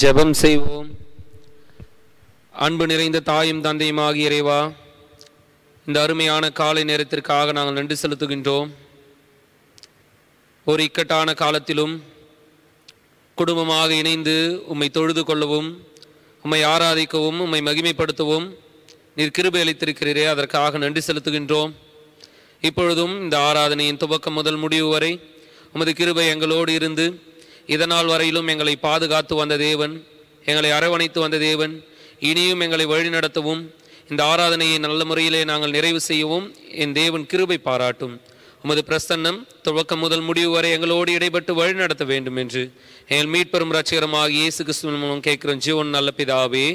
ஜெபம் செய்வோம் அன்பு நிறைந்த தாயும் தந்தையும் ஆகிய இறைவா இந்த அருமையான காலை நேரத்திற்காக நாங்கள் நன்றி செலுத்துகின்றோம் ஒரு இக்கட்டான காலத்திலும் குடும்பமாக இணைந்து உம்மை தொழுது கொள்ளவும் உம்மை ஆராதிக்கவும் உம்மை மகிமைப்படுத்தவும் நீர் கிருபை அளித்திருக்கிறீரே அதற்காக நன்றி செலுத்துகின்றோம் இப்பொழுதும் இந்த ஆராதனையின் துவக்கம் முதல் முடிவு வரை உமது கிருபை எங்களோடு இருந்து இதனால் வரையிலும் எங்களை பாதுகாத்து வந்த தேவன் எங்களை அரவணைத்து வந்த தேவன் இனியும் எங்களை வழிநடத்தவும் இந்த ஆராதனையை நல்ல முறையிலே நாங்கள் நிறைவு செய்யவும் என் தேவன் கிருபை பாராட்டும் உமது பிரசன்னம் துவக்கம் முதல் முடிவு வரை எங்களோடு இடைப்பட்டு வழிநடத்த வேண்டும் என்று எங்கள் மீட்பெரும் ரசிகரமாக இயேசு கிறிஸ்துவின் மூலம் கேட்கிறோம் ஜீவன் நல்ல பிதாவே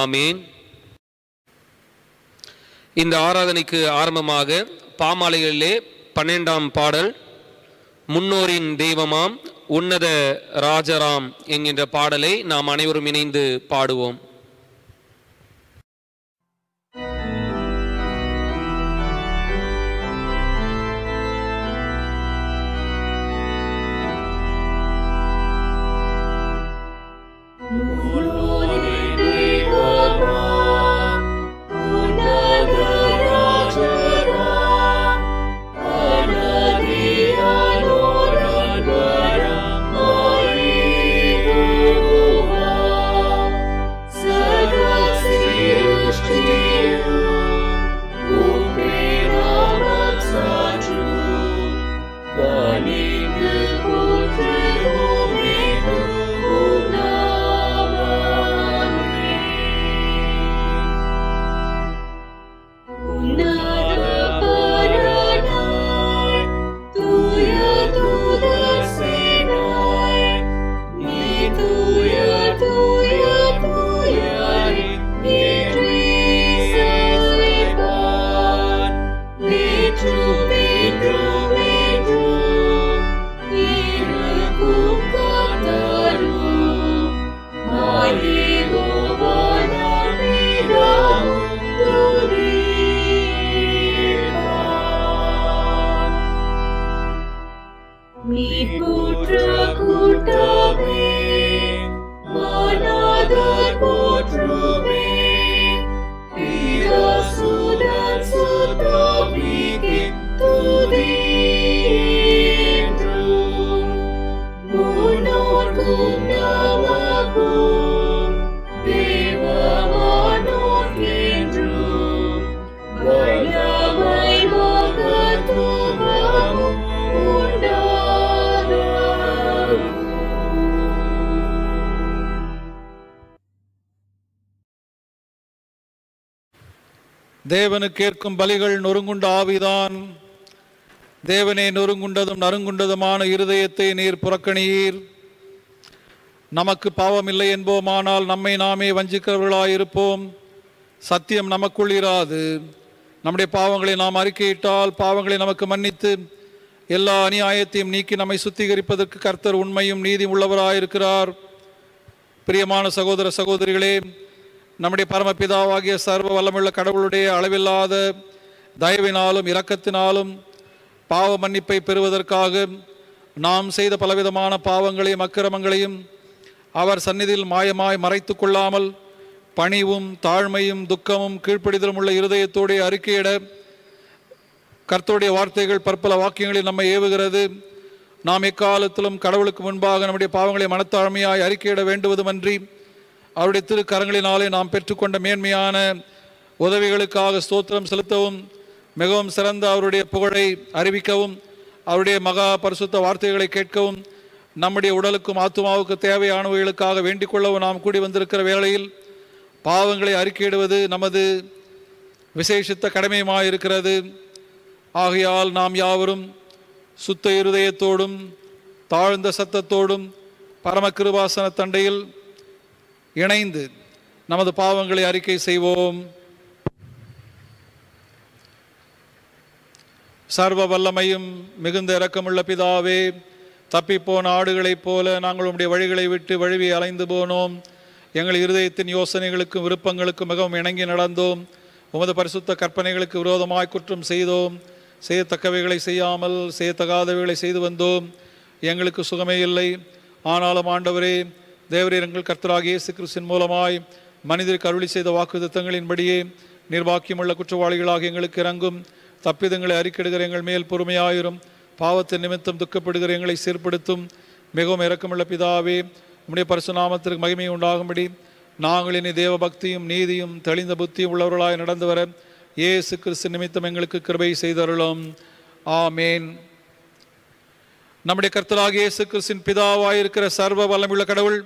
ஆமீன் இந்த ஆராதனைக்கு ஆரம்பமாக பாமாலைகளிலே பன்னெண்டாம் பாடல் முன்னோரின் தெய்வமாம் உன்னத ராஜராம் என்கின்ற பாடலை நாம் அனைவரும் இணைந்து பாடுவோம் தேவனு கேட்கும் பலிகள் நொறுங்குண்ட ஆவிதான் தேவனே நொறுங்குண்டதும் நறுங்குண்டதுமான இருதயத்தை நீர் புறக்கணியீர் நமக்கு பாவம் இல்லை என்போமானால் நம்மை நாமே வஞ்சிக்கிறவர்களாயிருப்போம் சத்தியம் நமக்குள் இராது நம்முடைய பாவங்களை நாம் அறிக்கையிட்டால் பாவங்களை நமக்கு மன்னித்து எல்லா அநியாயத்தையும் நீக்கி நம்மை சுத்திகரிப்பதற்கு கர்த்தர் உண்மையும் நீதி உள்ளவராயிருக்கிறார் பிரியமான சகோதர சகோதரிகளே நம்முடைய பரமபிதாவாகிய சர்வ வல்லமுள்ள கடவுளுடைய அளவில்லாத தயவினாலும் இரக்கத்தினாலும் பாவ மன்னிப்பை பெறுவதற்காக நாம் செய்த பலவிதமான பாவங்களையும் அக்கிரமங்களையும் அவர் சந்நிதியில் மாயமாய் மறைத்து கொள்ளாமல் பணிவும் தாழ்மையும் துக்கமும் கீழ்ப்படிதலும் உள்ள இருதயத்தோடைய அறிக்கையிட கர்த்தருடைய வார்த்தைகள் பற்பல வாக்கியங்களில் நம்மை ஏவுகிறது நாம் எக்காலத்திலும் கடவுளுக்கு முன்பாக நம்முடைய பாவங்களை மனத்தாழ்மையாய் அறிக்கையிட வேண்டுவதுமன்றி அவருடைய திருக்கரங்களினாலே நாம் பெற்றுக்கொண்ட மேன்மையான உதவிகளுக்காக ஸ்தோத்திரம் செலுத்தவும் மிகவும் சிறந்த அவருடைய புகழை அறிவிக்கவும் அவருடைய மகா பரிசுத்த வார்த்தைகளை கேட்கவும் நம்முடைய உடலுக்கும் ஆத்மாவுக்கு தேவையானவைகளுக்காக வேண்டிக் கொள்ளவும் நாம் கூடி வந்திருக்கிற வேளையில் பாவங்களை அறிக்கையிடுவது நமது விசேஷித்த கடமையுமாக இருக்கிறது ஆகையால் நாம் யாவரும் சுத்த இருதயத்தோடும் தாழ்ந்த சத்தத்தோடும் பரமகிருபாசன தண்டையில் இணைந்து நமது பாவங்களை அறிக்கை செய்வோம் சர்வ வல்லமையும் மிகுந்த இரக்கமுள்ள பிதாவே தப்பிப்போன ஆடுகளைப் போல நாங்கள் உடைய வழிகளை விட்டு வழுவி அலைந்து போனோம் எங்கள் இருதயத்தின் யோசனைகளுக்கும் விருப்பங்களுக்கும் மிகவும் இணங்கி நடந்தோம் உமது பரிசுத்த கற்பனைகளுக்கு விரோதமாய் குற்றம் செய்தோம் செய்யத்தக்கவைகளை செய்யாமல் செய்யத்தகாதவைகளை செய்து வந்தோம் எங்களுக்கு சுகமே இல்லை ஆனாலும் ஆண்டவரே தேவரீரங்கள் கர்த்தராக இயேசு கிறிஸ்தின் மூலமாய் மனிதருக்கு அருளி செய்த வாக்குத்தங்களின்படியே நிர்வாக்கியமுள்ள குற்றவாளிகளாக எங்களுக்கு இறங்கும் தப்பிதங்களை அறிக்கிடுகிற எங்கள் மேல் பொறுமையாயிரும் பாவத்தின் நிமித்தம் துக்கப்படுகிற எங்களை சீர்படுத்தும் மிகவும் இரக்கமுள்ள பிதாவே உம்முடைய பரிசுநாமத்திற்கு மகிமை உண்டாகும்படி நாங்கள் இனி தேவ பக்தியும் நீதியும் தெளிந்த புத்தியும் உள்ளவர்களாய் நடந்து வர இயேசு கிறிஸ்து நிமித்தம் எங்களுக்கு கிருபை செய்தருளும் ஆமேன் நம்முடைய கர்த்தராக இயேசு கிறிஸ்தின் பிதாவாயிருக்கிற சர்வ வல்லமுள்ள கடவுள்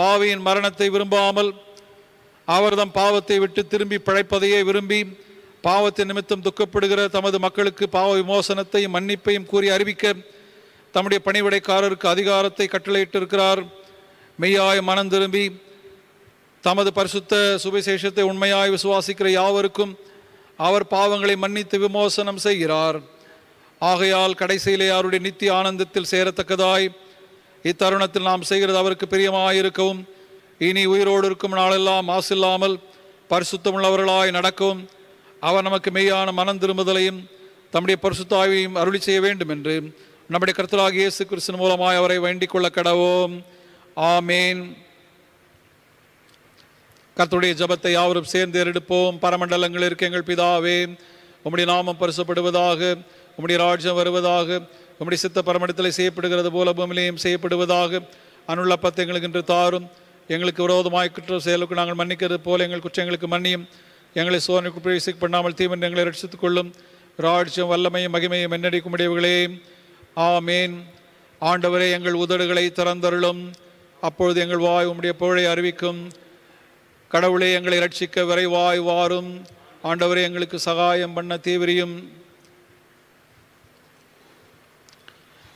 பாவியின் மரணத்தை விரும்பாமல் அவர்தம் பாவத்தை விட்டு திரும்பி பிழைப்பதையே விரும்பி பாவத்தை நிமித்தம் துக்கப்படுகிற தமது மக்களுக்கு பாவ விமோசனத்தையும் மன்னிப்பையும் கூறி அறிவிக்க தம்முடைய பணிவிடைக்காரருக்கு அதிகாரத்தை கட்டளையிட்டிருக்கிறார் மெய்யாய் மனம் திரும்பி தமது பரிசுத்த சுவிசேஷத்தை உண்மையாய் விசுவாசிக்கிற யாவருக்கும் அவர் பாவங்களை மன்னித்து விமோசனம் செய்கிறார் ஆகையால் கடைசியிலே அவருடைய நித்திய ஆனந்தத்தில் சேரத்தக்கதாய் இத்தருணத்தில் நாம் செய்கிறது அவருக்கு பிரியமாயிருக்கவும் இனி உயிரோடு இருக்கும் நாளெல்லாம் மாசில்லாமல் பரிசுத்தமுள்ளவர்களாய் நடக்கவும் அவர் நமக்கு மெய்யான மனம் திரும்புதலையும் தம்முடைய பரிசுத்தாவையும் அருளி செய்ய வேண்டும் என்று நம்முடைய கருத்தராக இயேசு கிருஷ்ணன் மூலமாய் அவரை வேண்டிக் கொள்ள கடவோம் ஆமேன் கர்த்துடைய ஜபத்தை யாவரும் சேர்ந்து எடுப்போம் பரமண்டலங்கள் இருக்க எங்கள் பிதாவே உம்முடைய நாமம் பரிசப்படுவதாக உம்முடைய ராஜ்யம் வருவதாக உம்முடைய சித்த பரமடத்தில் செய்யப்படுகிறது போல பூமியிலையும் செய்யப்படுவதாக அனுள்ள பத்தை எங்களுக்கு இன்று தாரும் எங்களுக்கு விரோதமாய் குற்ற செயலுக்கு நாங்கள் மன்னிக்கிறது போல எங்கள் குற்றங்களுக்கு மன்னியும் எங்களை சோதனைக்கு பிரவேசிக் பண்ணாமல் தீமன் எங்களை ரட்சித்துக் கொள்ளும் ராட்சியம் வல்லமையும் மகிமையும் என்னடிக்கும் ஆ ஆமேன் ஆண்டவரே எங்கள் உதடுகளை திறந்தருளும் அப்பொழுது எங்கள் வாய் உம்முடைய புகழை அறிவிக்கும் கடவுளே எங்களை ரட்சிக்க விரைவாய் வாரும் ஆண்டவரே எங்களுக்கு சகாயம் பண்ண தீவிரியும்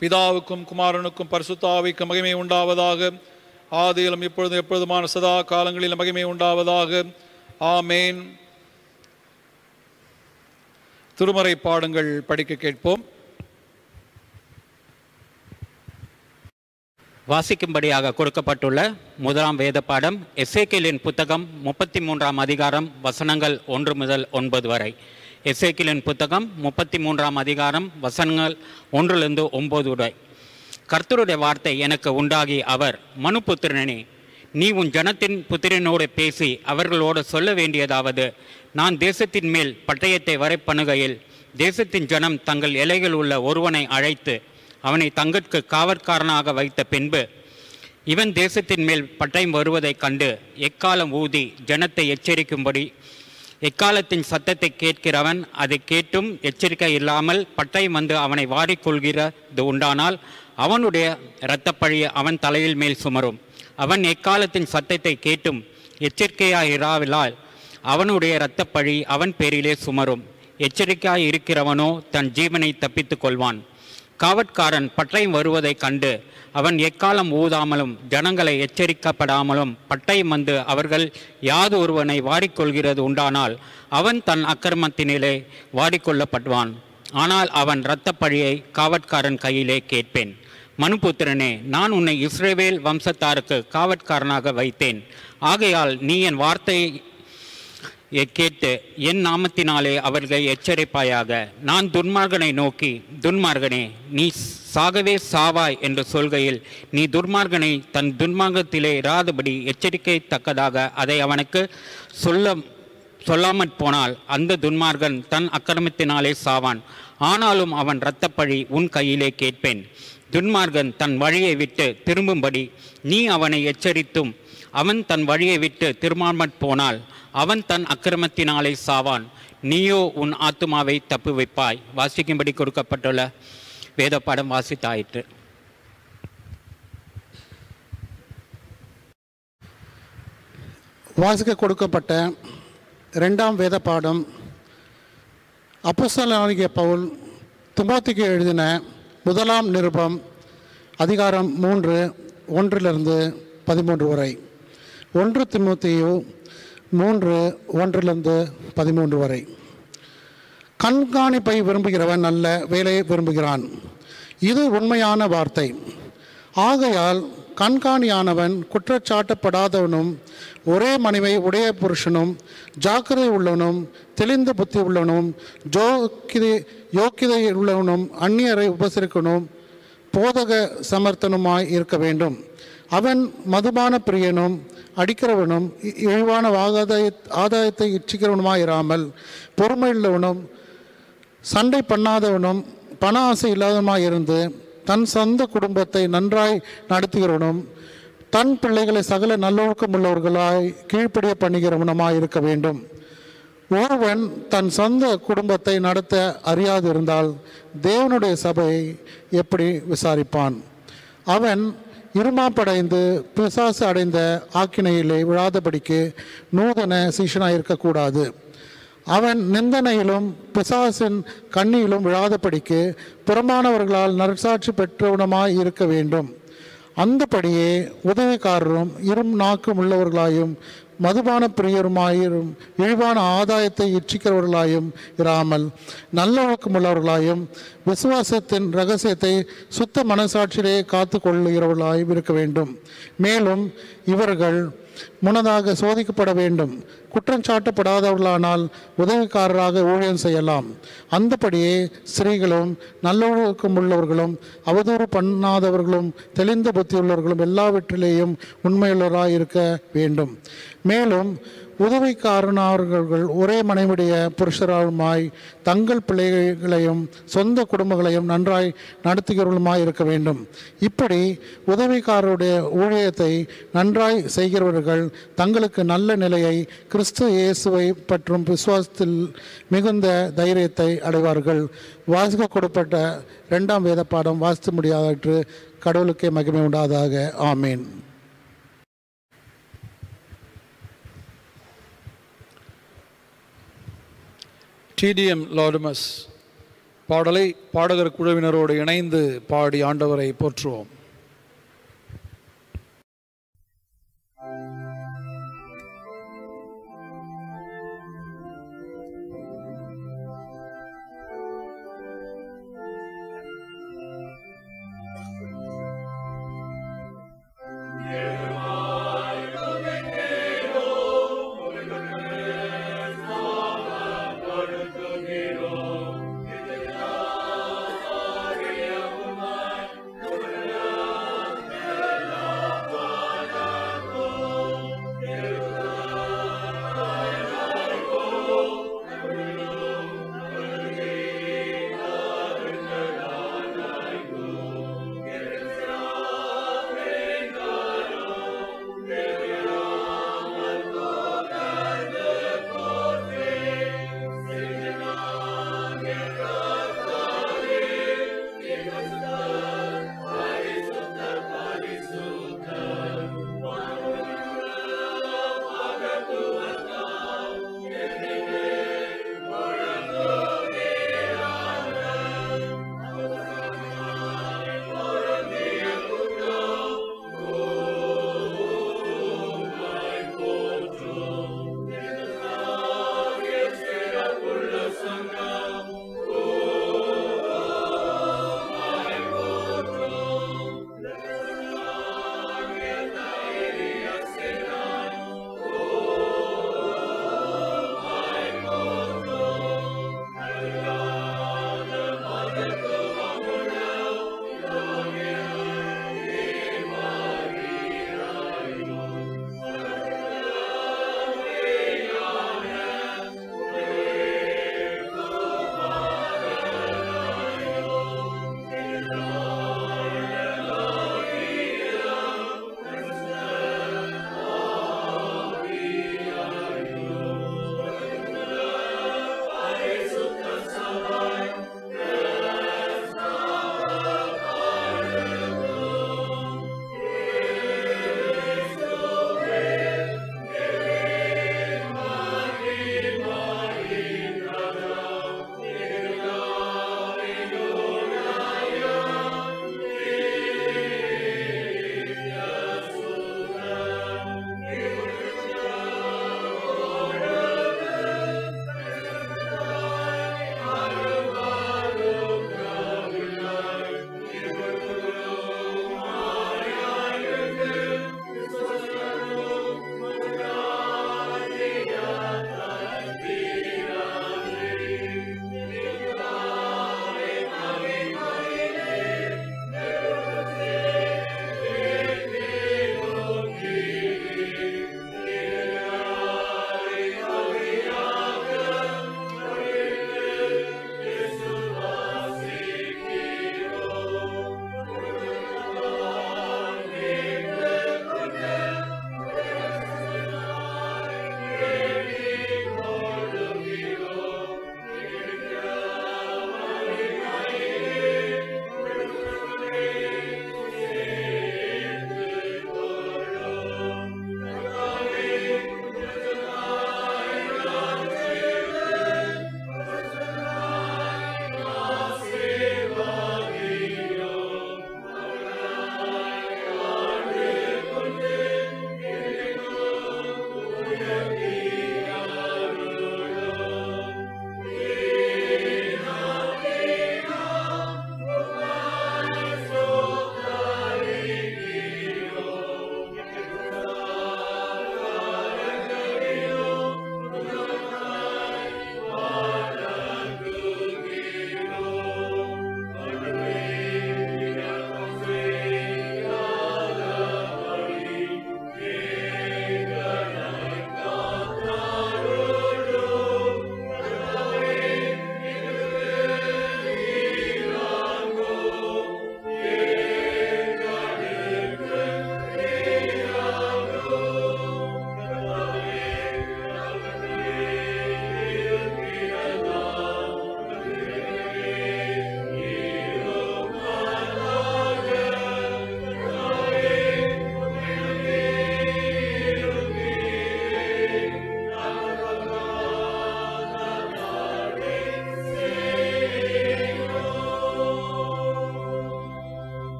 பிதாவுக்கும் குமாரனுக்கும் பரிசுத்தாவிக்கு மகிமை உண்டாவதாக ஆதியிலும் இப்பொழுதும் எப்பொழுதுமான சதா காலங்களில் மகிமை உண்டாவதாக ஆமேன் திருமறை பாடங்கள் படிக்க கேட்போம் வாசிக்கும்படியாக கொடுக்கப்பட்டுள்ள முதலாம் வேத பாடம் எஸ்ஏகேலின் புத்தகம் முப்பத்தி மூன்றாம் அதிகாரம் வசனங்கள் ஒன்று முதல் ஒன்பது வரை எசேக்கிலின் புத்தகம் முப்பத்தி மூன்றாம் அதிகாரம் வசனங்கள் ஒன்றிலிருந்து ஒம்பது உடை கர்த்தருடைய வார்த்தை எனக்கு உண்டாகி அவர் மனு புத்திரனே நீ உன் ஜனத்தின் புத்திரனோடு பேசி அவர்களோடு சொல்ல வேண்டியதாவது நான் தேசத்தின் மேல் பட்டயத்தை வரைப்பணுகையில் தேசத்தின் ஜனம் தங்கள் இலைகள் உள்ள ஒருவனை அழைத்து அவனை தங்கற்கு காவற்காரனாக வைத்த பின்பு இவன் தேசத்தின் மேல் பட்டயம் வருவதைக் கண்டு எக்காலம் ஊதி ஜனத்தை எச்சரிக்கும்படி எக்காலத்தின் சத்தத்தை கேட்கிறவன் அதை கேட்டும் எச்சரிக்கை இல்லாமல் பட்டயம் வந்து அவனை வாரிக்கொள்கிறது உண்டானால் அவனுடைய இரத்தப்பழி அவன் தலையில் மேல் சுமரும் அவன் எக்காலத்தின் சத்தத்தை கேட்டும் எச்சரிக்கையாக இராவிலால் அவனுடைய இரத்தப்பழி அவன் பேரிலே சுமரும் எச்சரிக்கையாக இருக்கிறவனோ தன் ஜீவனை தப்பித்துக் கொள்வான் காவற்காரன் பட்டயம் வருவதைக் கண்டு அவன் எக்காலம் ஊதாமலும் ஜனங்களை எச்சரிக்கப்படாமலும் பட்டயம் வந்து அவர்கள் யாது ஒருவனை வாடிக்கொள்கிறது உண்டானால் அவன் தன் அக்கிரமத்தினிலே வாடிக்கொள்ளப்படுவான் ஆனால் அவன் இரத்தப்பழியை காவற்காரன் கையிலே கேட்பேன் மனுபுத்திரனே நான் உன்னை இஸ்ரேவேல் வம்சத்தாருக்கு காவற்காரனாக வைத்தேன் ஆகையால் நீ என் வார்த்தை கேட்டு என் நாமத்தினாலே அவர்களை எச்சரிப்பாயாக நான் துன்மார்கனை நோக்கி துன்மார்கனே நீ சாகவே சாவாய் என்று சொல்கையில் நீ துன்மார்கனை தன் துன்மார்க்கத்திலே இராதபடி எச்சரிக்கை தக்கதாக அதை அவனுக்கு சொல்ல சொல்லாமற் போனால் அந்த துன்மார்கன் தன் அக்கிரமத்தினாலே சாவான் ஆனாலும் அவன் இரத்தப்பழி உன் கையிலே கேட்பேன் துன்மார்கன் தன் வழியை விட்டு திரும்பும்படி நீ அவனை எச்சரித்தும் அவன் தன் வழியை விட்டு திரும்பாமற் போனால் அவன் தன் அக்கிரமத்தினாலே சாவான் நீயோ உன் ஆத்துமாவை தப்பு வைப்பாய் வாசிக்கும்படி கொடுக்கப்பட்டுள்ள வேத பாடம் வாசித்தாயிற்று வாசிக்க கொடுக்கப்பட்ட ரெண்டாம் வேத பாடம் அப்போஸ்தலாகிய பவுல் தும்பாத்திக்கு எழுதின முதலாம் நிருபம் அதிகாரம் மூன்று ஒன்றிலிருந்து பதிமூன்று வரை ஒன்று திமுத்தியோ மூன்று ஒன்றிலிருந்து பதிமூன்று வரை கண்காணிப்பை விரும்புகிறவன் நல்ல வேலையை விரும்புகிறான் இது உண்மையான வார்த்தை ஆகையால் கண்காணியானவன் குற்றச்சாட்டப்படாதவனும் ஒரே மனைவி உடைய புருஷனும் ஜாக்கிரதை உள்ளவனும் தெளிந்த புத்தி உள்ளவனும் ஜோக்கிதை யோக்கிதை உள்ளவனும் அந்நியரை உபசரிக்கணும் போதக சமர்த்தனுமாய் இருக்க வேண்டும் அவன் மதுபான பிரியனும் அடிக்கிறவனும் இழிவான ஆதாய ஆதாயத்தை இச்சிக்கிறவனுமாக இராமல் பொறுமை உள்ளவனும் சண்டை பண்ணாதவனும் பண ஆசை இல்லாதவனாக இருந்து தன் சொந்த குடும்பத்தை நன்றாய் நடத்துகிறவனும் தன் பிள்ளைகளை சகல நல்லொழுக்கம் உள்ளவர்களாய் கீழ்ப்படிய பண்ணுகிறவனமாக இருக்க வேண்டும் ஒருவன் தன் சொந்த குடும்பத்தை நடத்த அறியாது இருந்தால் தேவனுடைய சபையை எப்படி விசாரிப்பான் அவன் இருமாப்படைந்து பிசாசு அடைந்த ஆக்கினையிலே விழாதபடிக்கு நூதன சீஷனாயிருக்கக்கூடாது அவன் நிந்தனையிலும் பிசாசின் கண்ணியிலும் விழாதபடிக்கு புறமானவர்களால் நற்சாட்சி பெற்றவனமாய் இருக்க வேண்டும் அந்தபடியே உதவிக்காரரும் இரும் நாக்கும் உள்ளவர்களாயும் மதுபான பிரியருமாயிரும் இழிவான ஆதாயத்தை இச்சிக்கிறவர்களாயும் இராமல் உள்ளவர்களாயும் விசுவாசத்தின் ரகசியத்தை சுத்த மனசாட்சியிலே காத்து கொள்ளுகிறவர்களாயும் இருக்க வேண்டும் மேலும் இவர்கள் முன்னதாக சோதிக்கப்பட வேண்டும் குற்றம் சாட்டப்படாதவர்களானால் உதவிக்காரராக ஊழியம் செய்யலாம் அந்தபடியே ஸ்திரீகளும் நல்லொழுக்கம் உள்ளவர்களும் அவதூறு பண்ணாதவர்களும் தெளிந்த புத்தியுள்ளவர்களும் எல்லாவற்றிலேயும் உண்மையுள்ளவராக இருக்க வேண்டும் மேலும் உதவிக்காரனார்கள் ஒரே மனைவிடைய புருஷராளுமாய் தங்கள் பிள்ளைகளையும் சொந்த குடும்பங்களையும் நன்றாய் நடத்துகிறவர்களுமாய் இருக்க வேண்டும் இப்படி உதவிக்காரருடைய ஊழியத்தை நன்றாய் செய்கிறவர்கள் தங்களுக்கு நல்ல நிலையை கிறிஸ்து இயேசுவை மற்றும் விசுவாசத்தில் மிகுந்த தைரியத்தை அடைவார்கள் வாசிக்க கொடுப்பட்ட ரெண்டாம் வேத பாடம் வாசித்து முடியாதற்று கடவுளுக்கே மகிமை உண்டாதாக ஆமேன் டிடிஎம் லாடுமஸ் பாடலை பாடகர் குழுவினரோடு இணைந்து பாடி ஆண்டவரை போற்றுவோம்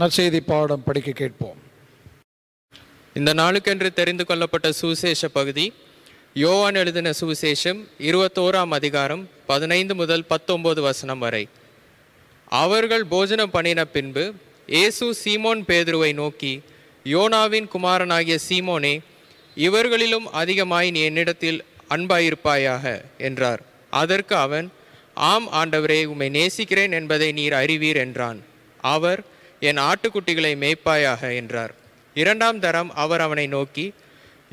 நற்செய்தி பாடம் படிக்க கேட்போம் இந்த நாளுக்கென்று தெரிந்து கொள்ளப்பட்ட சுவிசேஷ பகுதி யோவான் எழுதின சுவிசேஷம் இருபத்தோராம் அதிகாரம் பதினைந்து முதல் பத்தொன்பது வசனம் வரை அவர்கள் போஜனம் பண்ணின பின்பு இயேசு சீமோன் பேதுருவை நோக்கி யோனாவின் குமாரனாகிய சீமோனே இவர்களிலும் அதிகமாய் நீ என்னிடத்தில் அன்பாயிருப்பாயாக என்றார் அதற்கு அவன் ஆம் ஆண்டவரே உம்மை நேசிக்கிறேன் என்பதை நீர் அறிவீர் என்றான் அவர் என் ஆட்டுக்குட்டிகளை மேய்ப்பாயாக என்றார் இரண்டாம் தரம் அவர் அவனை நோக்கி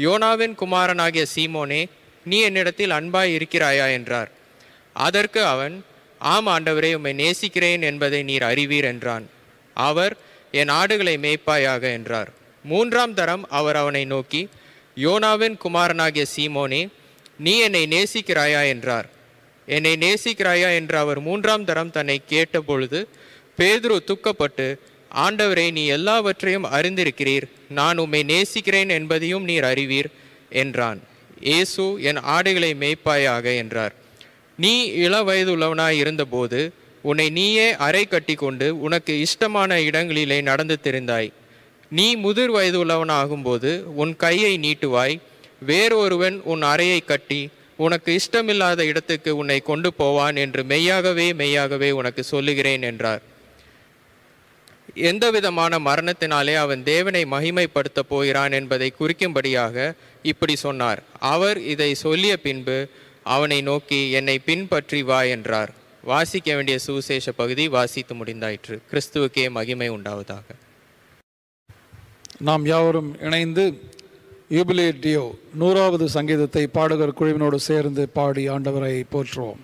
யோனாவின் குமாரனாகிய சீமோனே நீ என்னிடத்தில் அன்பாய் இருக்கிறாயா என்றார் அதற்கு அவன் ஆம் ஆண்டவரே உம்மை நேசிக்கிறேன் என்பதை நீர் அறிவீர் என்றான் அவர் என் ஆடுகளை மேய்ப்பாயாக என்றார் மூன்றாம் தரம் அவர் அவனை நோக்கி யோனாவின் குமாரனாகிய சீமோனே நீ என்னை நேசிக்கிறாயா என்றார் என்னை நேசிக்கிறாயா என்று அவர் மூன்றாம் தரம் தன்னை கேட்டபொழுது பேதுரு துக்கப்பட்டு ஆண்டவரே நீ எல்லாவற்றையும் அறிந்திருக்கிறீர் நான் உம்மை நேசிக்கிறேன் என்பதையும் நீர் அறிவீர் என்றான் ஏசு என் ஆடுகளை மேய்ப்பாயாக என்றார் நீ இள வயதுள்ளவனாய் இருந்தபோது உன்னை நீயே அறை கட்டி கொண்டு உனக்கு இஷ்டமான இடங்களிலே நடந்து தெரிந்தாய் நீ முதிர் வயது உள்ளவனாகும்போது உன் கையை நீட்டுவாய் வேறொருவன் உன் அறையை கட்டி உனக்கு இஷ்டமில்லாத இடத்துக்கு உன்னை கொண்டு போவான் என்று மெய்யாகவே மெய்யாகவே உனக்கு சொல்லுகிறேன் என்றார் எந்த விதமான மரணத்தினாலே அவன் தேவனை மகிமைப்படுத்த போகிறான் என்பதை குறிக்கும்படியாக இப்படி சொன்னார் அவர் இதை சொல்லிய பின்பு அவனை நோக்கி என்னை பின்பற்றி வா என்றார் வாசிக்க வேண்டிய சுவிசேஷ பகுதி வாசித்து முடிந்தாயிற்று கிறிஸ்துவுக்கே மகிமை உண்டாவதாக நாம் யாவரும் இணைந்து யூபிலேட்டியோ நூறாவது சங்கீதத்தை பாடகர் குழுவினோடு சேர்ந்து பாடி ஆண்டவரை போற்றுவோம்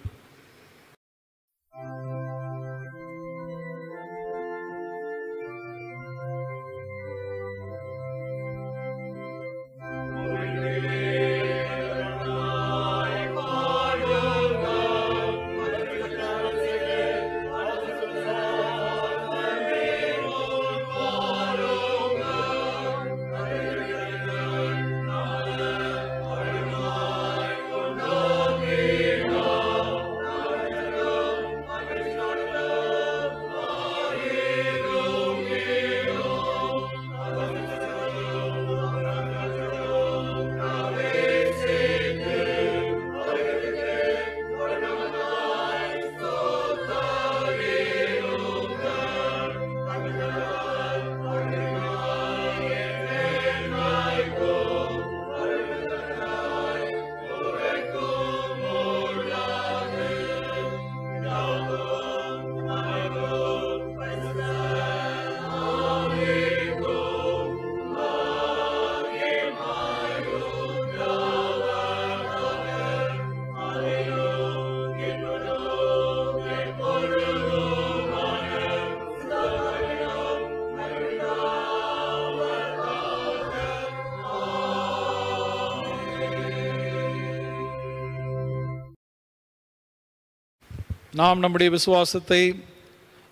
நாம் நம்முடைய விசுவாசத்தை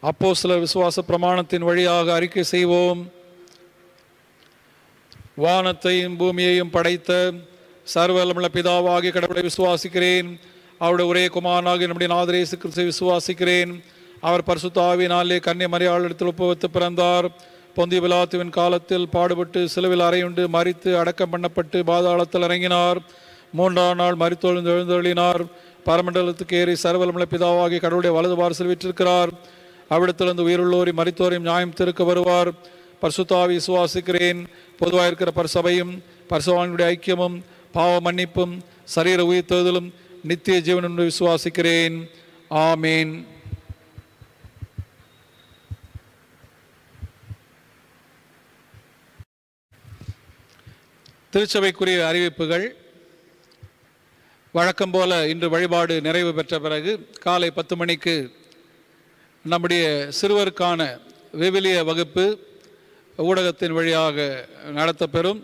அப்போ சில விசுவாச பிரமாணத்தின் வழியாக அறிக்கை செய்வோம் வானத்தையும் பூமியையும் படைத்த சர்வலமுள்ள பிதாவாகி கடவுளை விசுவாசிக்கிறேன் அவருடைய ஒரே குமாரனாகி நம்முடைய நாதிரேசு கிறிஸ்துவை விசுவாசிக்கிறேன் அவர் பரிசுத்தாவினாலே கன்னிய மரியாளிடத்தில் ஒப்புவித்து பிறந்தார் பொந்தி விழாத்துவின் காலத்தில் பாடுபட்டு சிலுவில் அறையுண்டு மறித்து அடக்கம் பண்ணப்பட்டு பாதாளத்தில் இறங்கினார் மூன்றாம் நாள் மறித்தொழுந்து எழுந்தொழினார் பரமண்டலத்துக்கு ஏறி சர்வலமலை பிதாவாகி கடவுளுடைய வலது வாரசில் விற்றிருக்கிறார் அவ்விடத்திலிருந்து உயிருள்ளோரி மறித்தோரையும் நியாயம் திருக்க வருவார் பர்சுத்தாவி விசுவாசிக்கிறேன் பொதுவாக இருக்கிற பரிசபையும் பரிசுவானுடைய ஐக்கியமும் பாவ மன்னிப்பும் சரீர உயிர் தேர்தலும் நித்திய ஜீவன் என்று விசுவாசிக்கிறேன் ஆமீன் திருச்சபைக்குரிய அறிவிப்புகள் வழக்கம் போல இன்று வழிபாடு நிறைவு பெற்ற பிறகு காலை பத்து மணிக்கு நம்முடைய சிறுவருக்கான விவிலிய வகுப்பு ஊடகத்தின் வழியாக நடத்தப்பெறும்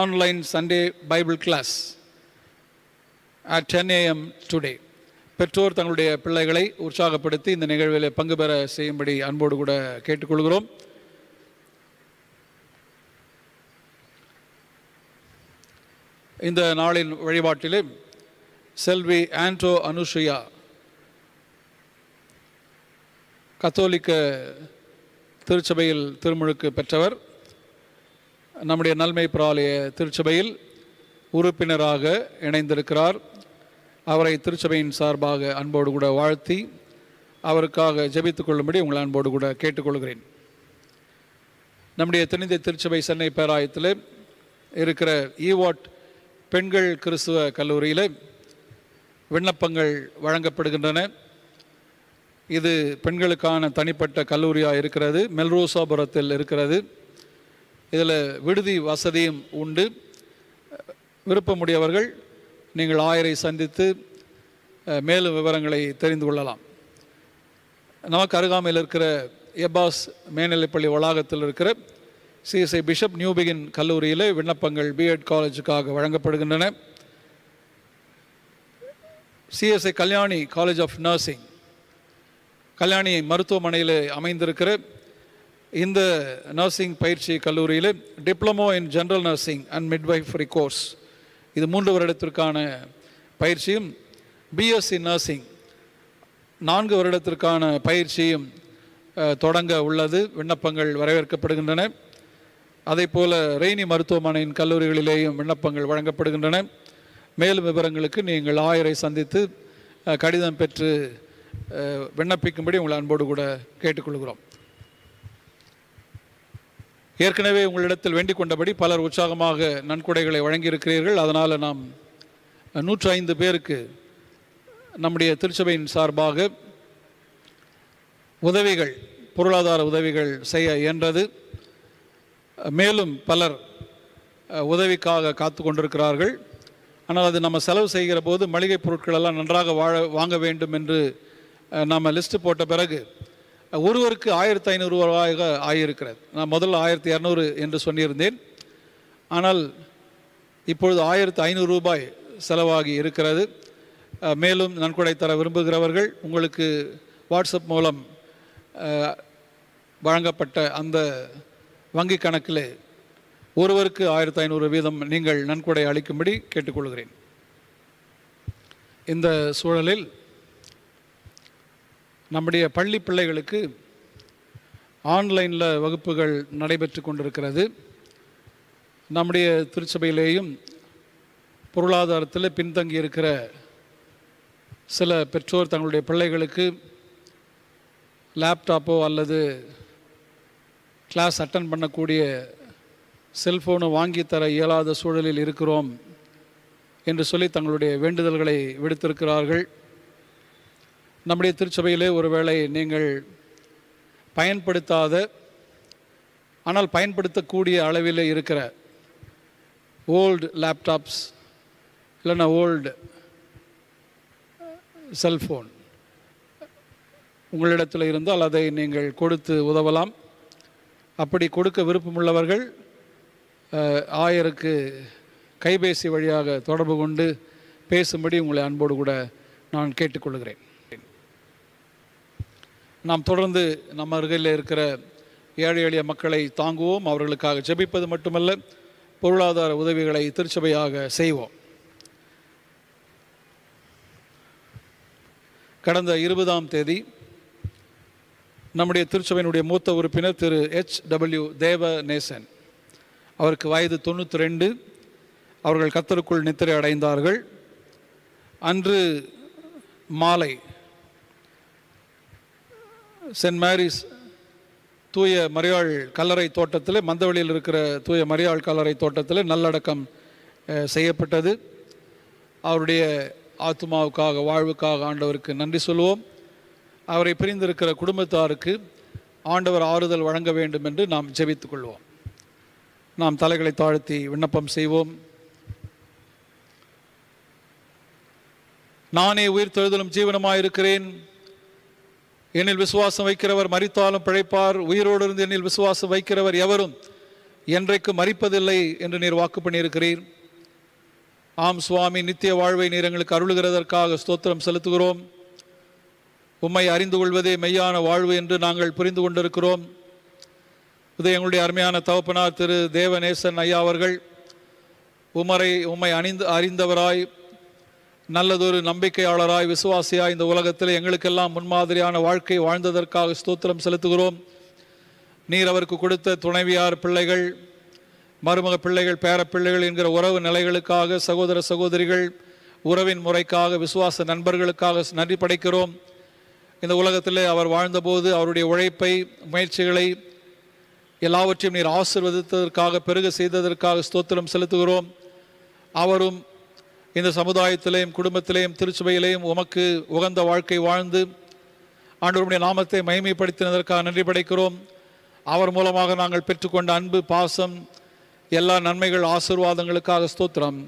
online Sunday Bible class at ten AM today பெற்றோர் தங்களுடைய பிள்ளைகளை உற்சாகப்படுத்தி இந்த நிகழ்வில் பங்கு பெற செய்யும்படி அன்போடு கூட கேட்டுக்கொள்கிறோம் இந்த நாளின் வழிபாட்டிலே செல்வி ஆண்டோ அனுஷயா கத்தோலிக்க திருச்சபையில் திருமுழுக்கு பெற்றவர் நம்முடைய நன்மை பிராலய திருச்சபையில் உறுப்பினராக இணைந்திருக்கிறார் அவரை திருச்சபையின் சார்பாக அன்போடு கூட வாழ்த்தி அவருக்காக ஜெபித்துக் கொள்ளும்படி உங்கள் அன்போடு கூட கேட்டுக்கொள்கிறேன் நம்முடைய தென்னிந்திய திருச்சபை சென்னை பேராயத்தில் இருக்கிற ஈவாட் பெண்கள் கிறிஸ்துவ கல்லூரியில் விண்ணப்பங்கள் வழங்கப்படுகின்றன இது பெண்களுக்கான தனிப்பட்ட கல்லூரியாக இருக்கிறது மெல்ரோசாபுரத்தில் இருக்கிறது இதில் விடுதி வசதியும் உண்டு விருப்பமுடையவர்கள் நீங்கள் ஆயரை சந்தித்து மேலும் விவரங்களை தெரிந்து கொள்ளலாம் நமக்கு அருகாமையில் இருக்கிற எபாஸ் மேல்நிலைப்பள்ளி வளாகத்தில் இருக்கிற சிஎஸ்ஐ பிஷப் நியூபிகின் கல்லூரியில் விண்ணப்பங்கள் பிஎட் காலேஜுக்காக வழங்கப்படுகின்றன CSI Kalyani college of nursing Kalyani மருத்துவமனையில் அமைந்திருக்கிற இந்த நர்சிங் பயிற்சி கல்லூரியில் diploma in general nursing and midwifery course இது மூன்று வருடத்திற்கான பயிற்சியும் பிஎஸ்சி நர்சிங் நான்கு வருடத்திற்கான பயிற்சியும் தொடங்க உள்ளது விண்ணப்பங்கள் வரவேற்கப்படுகின்றன அதே போல் ரெய்னி மருத்துவமனையின் கல்லூரிகளிலேயும் விண்ணப்பங்கள் வழங்கப்படுகின்றன மேலும் விவரங்களுக்கு நீங்கள் ஆயரை சந்தித்து கடிதம் பெற்று விண்ணப்பிக்கும்படி உங்களை அன்போடு கூட கேட்டுக்கொள்கிறோம் ஏற்கனவே உங்களிடத்தில் வேண்டிக் கொண்டபடி பலர் உற்சாகமாக நன்கொடைகளை வழங்கியிருக்கிறீர்கள் அதனால் நாம் நூற்றி ஐந்து பேருக்கு நம்முடைய திருச்சபையின் சார்பாக உதவிகள் பொருளாதார உதவிகள் செய்ய இயன்றது மேலும் பலர் உதவிக்காக காத்து கொண்டிருக்கிறார்கள் ஆனால் அது நம்ம செலவு செய்கிற போது மளிகை பொருட்கள் எல்லாம் நன்றாக வாழ வாங்க வேண்டும் என்று நம்ம லிஸ்ட்டு போட்ட பிறகு ஒருவருக்கு ஆயிரத்தி ஐநூறு ரூபாயாக ஆகியிருக்கிறது நான் முதல்ல ஆயிரத்தி இரநூறு என்று சொல்லியிருந்தேன் ஆனால் இப்பொழுது ஆயிரத்து ஐநூறு ரூபாய் செலவாகி இருக்கிறது மேலும் நன்கொடை தர விரும்புகிறவர்கள் உங்களுக்கு வாட்ஸ்அப் மூலம் வழங்கப்பட்ட அந்த வங்கி கணக்கில் ஒருவருக்கு ஆயிரத்தி ஐநூறு வீதம் நீங்கள் நன்கொடை அளிக்கும்படி கேட்டுக்கொள்கிறேன் இந்த சூழலில் நம்முடைய பள்ளி பிள்ளைகளுக்கு ஆன்லைனில் வகுப்புகள் நடைபெற்று கொண்டிருக்கிறது நம்முடைய திருச்சபையிலேயும் பொருளாதாரத்தில் பின்தங்கி இருக்கிற சில பெற்றோர் தங்களுடைய பிள்ளைகளுக்கு லேப்டாப்போ அல்லது கிளாஸ் அட்டன் பண்ணக்கூடிய செல்ஃபோனை வாங்கி தர இயலாத சூழலில் இருக்கிறோம் என்று சொல்லி தங்களுடைய வேண்டுதல்களை விடுத்திருக்கிறார்கள் நம்முடைய திருச்சபையிலே ஒருவேளை நீங்கள் பயன்படுத்தாத ஆனால் பயன்படுத்தக்கூடிய அளவில் இருக்கிற ஓல்டு லேப்டாப்ஸ் இல்லைன்னா ஓல்டு செல்ஃபோன் உங்களிடத்தில் இருந்தால் அதை நீங்கள் கொடுத்து உதவலாம் அப்படி கொடுக்க விருப்பமுள்ளவர்கள் ஆயருக்கு கைபேசி வழியாக தொடர்பு கொண்டு பேசும்படி உங்களை அன்போடு கூட நான் கேட்டுக்கொள்கிறேன் நாம் தொடர்ந்து நம்ம அருகில் இருக்கிற ஏழை எளிய மக்களை தாங்குவோம் அவர்களுக்காக ஜெபிப்பது மட்டுமல்ல பொருளாதார உதவிகளை திருச்சபையாக செய்வோம் கடந்த இருபதாம் தேதி நம்முடைய திருச்சபையினுடைய மூத்த உறுப்பினர் திரு எச் டபிள்யூ தேவ நேசன் அவருக்கு வயது தொண்ணூற்றி ரெண்டு அவர்கள் கத்தருக்குள் நித்திரை அடைந்தார்கள் அன்று மாலை சென்ட் மேரிஸ் தூய மரியாள் கல்லறை தோட்டத்தில் மந்தவெளியில் இருக்கிற தூய மரியாள் கல்லறை தோட்டத்தில் நல்லடக்கம் செய்யப்பட்டது அவருடைய ஆத்மாவுக்காக வாழ்வுக்காக ஆண்டவருக்கு நன்றி சொல்லுவோம் அவரை பிரிந்திருக்கிற குடும்பத்தாருக்கு ஆண்டவர் ஆறுதல் வழங்க வேண்டும் என்று நாம் ஜெபித்துக்கொள்வோம் நாம் தலைகளை தாழ்த்தி விண்ணப்பம் செய்வோம் நானே உயிர் தொழுதலும் ஜீவனமாயிருக்கிறேன் என்னில் விசுவாசம் வைக்கிறவர் மறித்தாலும் பிழைப்பார் உயிரோடு இருந்து என்னில் விசுவாசம் வைக்கிறவர் எவரும் என்றைக்கு மறிப்பதில்லை என்று நீர் வாக்கு பண்ணியிருக்கிறீர் ஆம் சுவாமி நித்திய வாழ்வை நீர் எங்களுக்கு அருளுகிறதற்காக ஸ்தோத்திரம் செலுத்துகிறோம் உம்மை அறிந்து கொள்வதே மெய்யான வாழ்வு என்று நாங்கள் புரிந்து கொண்டிருக்கிறோம் இது எங்களுடைய அருமையான தகப்பனார் திரு தேவநேசன் ஐயா அவர்கள் உமரை உம்மை அணிந்து அறிந்தவராய் நல்லதொரு நம்பிக்கையாளராய் விசுவாசியாய் இந்த உலகத்தில் எங்களுக்கெல்லாம் முன்மாதிரியான வாழ்க்கை வாழ்ந்ததற்காக ஸ்தோத்திரம் செலுத்துகிறோம் நீர் அவருக்கு கொடுத்த துணைவியார் பிள்ளைகள் மருமக பிள்ளைகள் பேரப்பிள்ளைகள் என்கிற உறவு நிலைகளுக்காக சகோதர சகோதரிகள் உறவின் முறைக்காக விசுவாச நண்பர்களுக்காக நன்றி படைக்கிறோம் இந்த உலகத்தில் அவர் வாழ்ந்தபோது அவருடைய உழைப்பை முயற்சிகளை எல்லாவற்றையும் நீர் ஆசிர்வதித்ததற்காக பெருக செய்ததற்காக ஸ்தோத்திரம் செலுத்துகிறோம் அவரும் இந்த சமுதாயத்திலேயும் குடும்பத்திலேயும் திருச்சுவையிலேயும் உமக்கு உகந்த வாழ்க்கை வாழ்ந்து ஆண்டவருடைய நாமத்தை மகிமைப்படுத்தினதற்காக நன்றி படைக்கிறோம் அவர் மூலமாக நாங்கள் பெற்றுக்கொண்ட அன்பு பாசம் எல்லா நன்மைகள் ஆசிர்வாதங்களுக்காக ஸ்தோத்திரம்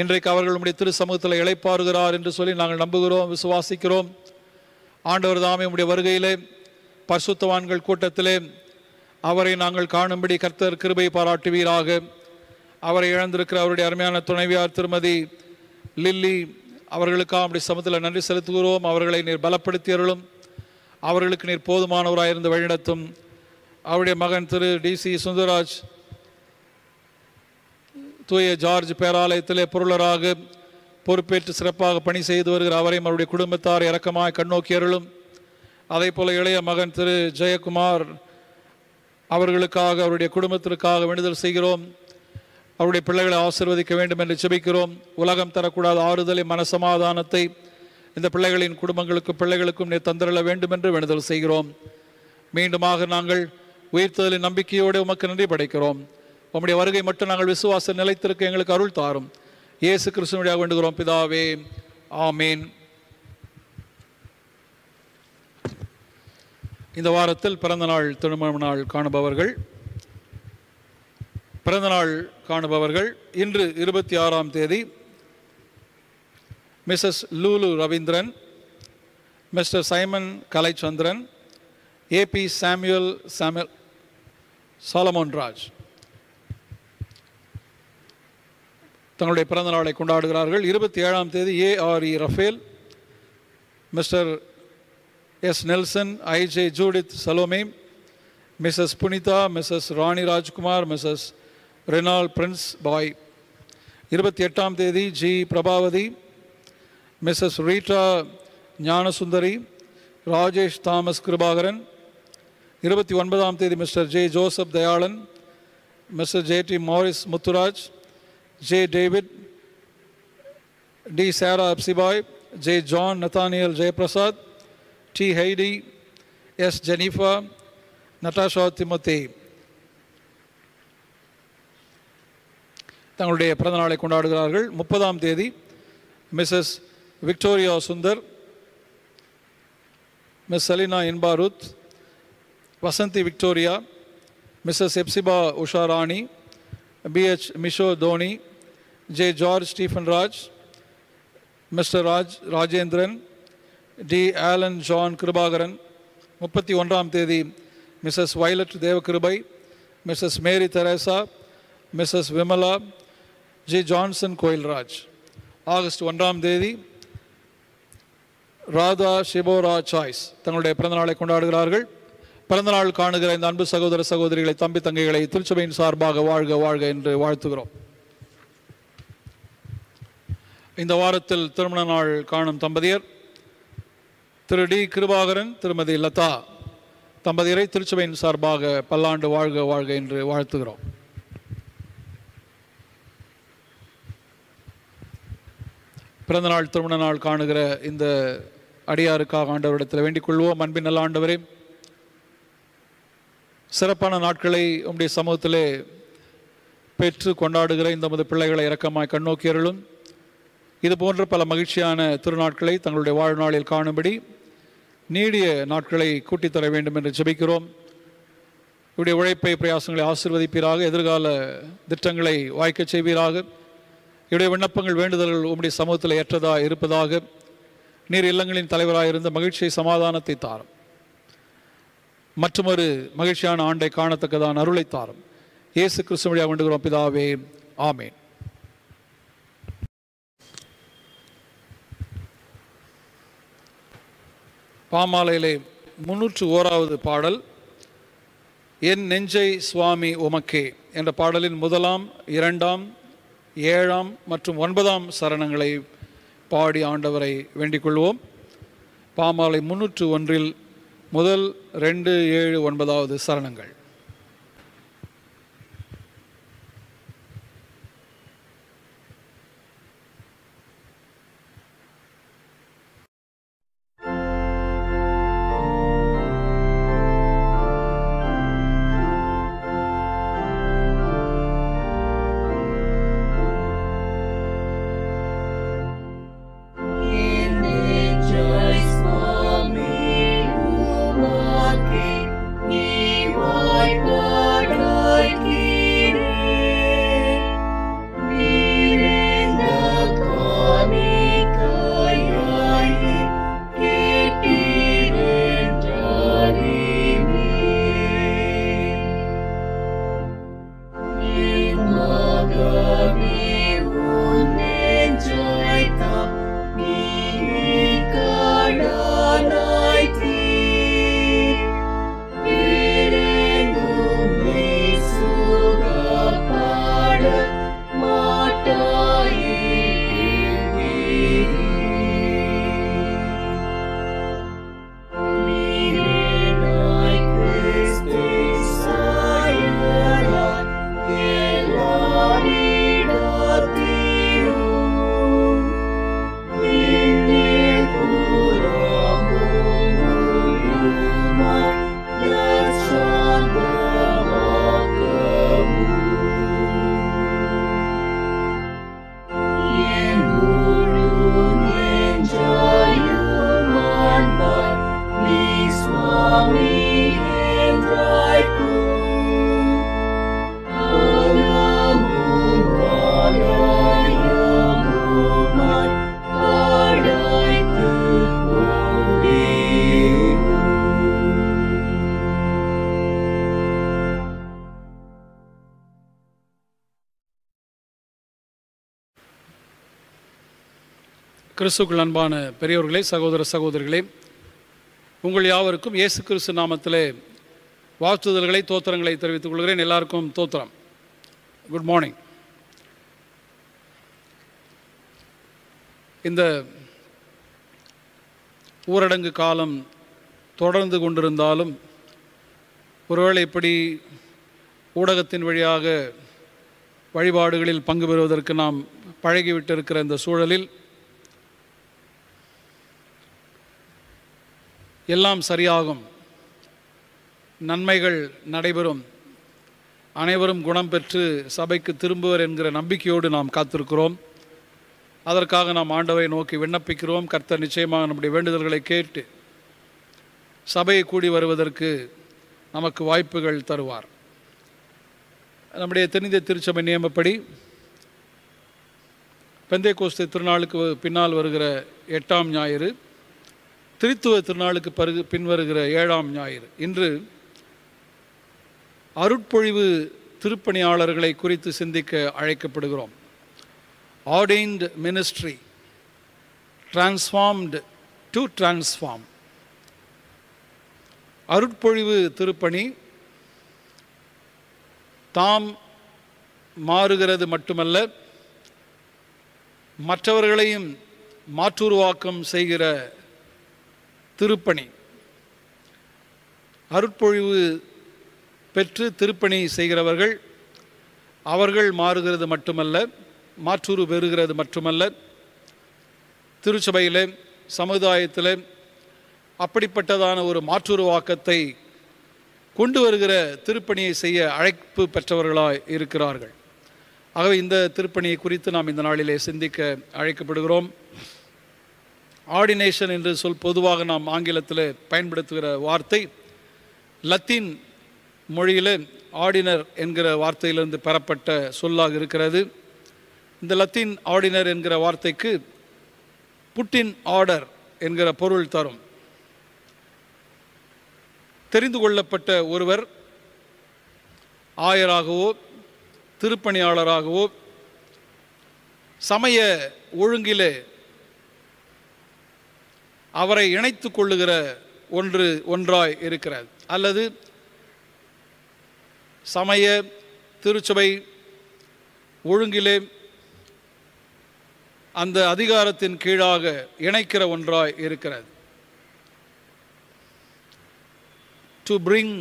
இன்றைக்கு அவர்கள் உடைய திரு சமூகத்தில் இழைப்பாருகிறார் என்று சொல்லி நாங்கள் நம்புகிறோம் விசுவாசிக்கிறோம் ஆண்டவர் தாமே உடைய வருகையிலே பரிசுத்தவான்கள் கூட்டத்திலே அவரை நாங்கள் காணும்படி கர்த்தர் கிருபை பாராட்டுவீராக அவரை இழந்திருக்கிற அவருடைய அருமையான துணைவியார் திருமதி லில்லி அவர்களுக்காக அப்படி சமத்தில் நன்றி செலுத்துகிறோம் அவர்களை நீர் பலப்படுத்தியர்களும் அவர்களுக்கு நீர் போதுமானவராக இருந்து வழிநடத்தும் அவருடைய மகன் திரு டிசி சுந்தரராஜ் தூய ஜார்ஜ் பேராலயத்திலே பொருளராக பொறுப்பேற்று சிறப்பாக பணி செய்து வருகிற அவரையும் அவருடைய குடும்பத்தார் இறக்கமாக கண்ணோக்கியர்களும் அருளும் அதே போல இளைய மகன் திரு ஜெயக்குமார் அவர்களுக்காக அவருடைய குடும்பத்திற்காக வேண்டுதல் செய்கிறோம் அவருடைய பிள்ளைகளை ஆசிர்வதிக்க வேண்டும் என்று செபிக்கிறோம் உலகம் தரக்கூடாத ஆறுதலை மனசமாதானத்தை இந்த பிள்ளைகளின் குடும்பங்களுக்கும் பிள்ளைகளுக்கும் நீ தந்திரள வேண்டும் என்று வேண்டுதல் செய்கிறோம் மீண்டுமாக நாங்கள் உயிர்த்ததலின் நம்பிக்கையோடு உமக்கு நன்றி படைக்கிறோம் உம்முடைய வருகை மட்டும் நாங்கள் விசுவாச நிலைத்திருக்க எங்களுக்கு அருள் தாரும் இயேசு கிருஷ்ணனுடைய வேண்டுகிறோம் பிதாவே ஆமீன் இந்த வாரத்தில் பிறந்தநாள் திருமண நாள் காணுபவர்கள் பிறந்தநாள் காணுபவர்கள் இன்று இருபத்தி ஆறாம் தேதி Mrs Lulu Ravindran Mr Simon Kalaichandran AB Samuel Samuel Solomon Raj தங்களுடைய பிறந்த நாளை கொண்டாடுகிறார்கள் இருபத்தி ஏழாம் தேதி ARE Raphael Mr S. Nelson, I.J. Judith Salome, Mrs. Punitha, Mrs. Rani Rajkumar, Mrs. Renal Prince Boy. இருபத்தி எட்டாம் தேதி G Prabhavathi Mrs Rita Gnanasundari Rajesh Thomas Kirubakaran இருபத்தி ஒன்பதாம் தேதி Mr J Joseph Dayalan Mr J D Maurice Muthuraj J David D Sarah Apsibai J John Nathaniel Jayaprasad D Hedy S Jenifa Натаஷா Timothy தங்கள் உடைய பிரதானளை கொண்டாடுறார்கள் 30 ஆம் தேதி Miss Victoria Sundar Messalina Inbaruth Vasanthi Victoria Miss Ebsiba Usharani PH மிஷோ Dhoni J George Stephenraj Mr Raj Rajendran D Alan John Kirubakaran முப்பத்தி ஒன்றாம் தேதி Mrs Violet Devakirubai Mrs Mary Teresa Mrs Vimala G Johnson Koilraj August ஒன்றாம் தேதி ராதா ஷிபோரா சாய்ஸ் தங்களுடைய பிறந்தநாளை கொண்டாடுகிறார்கள் பிறந்தநாள் காணுகிற இந்த அன்பு சகோதர சகோதரிகளை தம்பி தங்கைகளை திருச்சபையின் சார்பாக வாழ்க வாழ்க என்று வாழ்த்துகிறோம் இந்த வாரத்தில் திருமண நாள் காணும் தம்பதியர் திரு டி கிருபாகரன் திருமதி லதா தம்பதியரை திருச்சபையின் சார்பாக பல்லாண்டு வாழ்க வாழ்க என்று வாழ்த்துகிறோம் பிறந்தநாள் திருமண நாள் காணுகிற இந்த அடியாருக்காக ஆண்டவரிடத்தில் வேண்டிக் கொள்வோம் அன்பின் நல்ல ஆண்டவரே சிறப்பான நாட்களை உங்களுடைய சமூகத்திலே பெற்று கொண்டாடுகிற இந்த மது பிள்ளைகளை இரக்கமாய் கண்ணோக்கியர்களும் இது போன்ற பல மகிழ்ச்சியான திருநாட்களை தங்களுடைய வாழ்நாளில் காணும்படி நீடிய நாட்களை கூட்டித்தர வேண்டும் என்று ஜெபிக்கிறோம் இவருடைய உழைப்பை பிரயாசங்களை ஆசிர்வதிப்பீராக எதிர்கால திட்டங்களை வாய்க்கச் செய்வீராக இவருடைய விண்ணப்பங்கள் வேண்டுதல்கள் உம்முடைய சமூகத்தில் ஏற்றதாக இருப்பதாக நீர் இல்லங்களின் தலைவராக இருந்த மகிழ்ச்சியை சமாதானத்தை தாரும் மற்றொரு மகிழ்ச்சியான ஆண்டை காணத்தக்கதான் அருளை தாரும் இயேசு கிறிஸ்துவ வழியாக வேண்டுகிறோம் பிதாவே ஆமேன் பாமாலையிலே முன்னூற்று ஓராவது பாடல் என் நெஞ்சை சுவாமி உமக்கே என்ற பாடலின் முதலாம் இரண்டாம் ஏழாம் மற்றும் ஒன்பதாம் சரணங்களை பாடி ஆண்டவரை வேண்டிக் கொள்வோம் பாமாலை முன்னூற்று ஒன்றில் முதல் ரெண்டு ஏழு ஒன்பதாவது சரணங்கள் கிறிஸ்துக்குள் அன்பான பெரியவர்களே சகோதர சகோதரிகளே உங்கள் யாவருக்கும் இயேசு கிறிஸ்து நாமத்திலே வாழ்த்துதல்களை தோத்திரங்களை தெரிவித்துக் கொள்கிறேன் எல்லாருக்கும் தோத்திரம் குட் மார்னிங் இந்த ஊரடங்கு காலம் தொடர்ந்து கொண்டிருந்தாலும் ஒருவேளை இப்படி ஊடகத்தின் வழியாக வழிபாடுகளில் பங்கு பெறுவதற்கு நாம் பழகிவிட்டிருக்கிற இந்த சூழலில் எல்லாம் சரியாகும் நன்மைகள் நடைபெறும் அனைவரும் குணம் பெற்று சபைக்கு திரும்புவர் என்கிற நம்பிக்கையோடு நாம் காத்திருக்கிறோம் அதற்காக நாம் ஆண்டவை நோக்கி விண்ணப்பிக்கிறோம் கர்த்தர் நிச்சயமாக நம்முடைய வேண்டுதல்களை கேட்டு சபையை கூடி வருவதற்கு நமக்கு வாய்ப்புகள் தருவார் நம்முடைய தென்னிந்திய திருச்சபை நியமப்படி பெந்தைகோஸ்து திருநாளுக்கு பின்னால் வருகிற எட்டாம் ஞாயிறு திருத்துவ திருநாளுக்கு பருகு பின்வருகிற ஏழாம் ஞாயிறு இன்று அருட்பொழிவு திருப்பணியாளர்களை குறித்து சிந்திக்க அழைக்கப்படுகிறோம் ordained ministry transformed to transform அருட்பொழிவு திருப்பணி தாம் மாறுகிறது மட்டுமல்ல மற்றவர்களையும் மாற்றுருவாக்கம் செய்கிற திருப்பணி அருட்பொழிவு பெற்று திருப்பணி செய்கிறவர்கள் அவர்கள் மாறுகிறது மட்டுமல்ல மாற்றுரு பெறுகிறது மட்டுமல்ல திருச்சபையில் சமுதாயத்தில் அப்படிப்பட்டதான ஒரு மாற்றுருவாக்கத்தை கொண்டு வருகிற திருப்பணியை செய்ய அழைப்பு பெற்றவர்களாக இருக்கிறார்கள் ஆகவே இந்த திருப்பணியை குறித்து நாம் இந்த நாளிலே சிந்திக்க அழைக்கப்படுகிறோம் ஆர்டினேஷன் என்று சொல் பொதுவாக நாம் ஆங்கிலத்தில் பயன்படுத்துகிற வார்த்தை லத்தீன் மொழியில் ஆர்டினர் என்கிற வார்த்தையிலிருந்து பெறப்பட்ட சொல்லாக இருக்கிறது இந்த லத்தீன் ஆர்டினர் என்கிற வார்த்தைக்கு புட்டின் ஆர்டர் என்கிற பொருள் தரும் தெரிந்து கொள்ளப்பட்ட ஒருவர் ஆயராகவோ திருப்பணியாளராகவோ சமய ஒழுங்கிலே அவரை இணைத்து கொள்ளுகிற ஒன்று ஒன்றாய் இருக்கிறது அல்லது சமய திருச்சபை ஒழுங்கிலே அந்த அதிகாரத்தின் கீழாக இணைக்கிற ஒன்றாய் இருக்கிறது to bring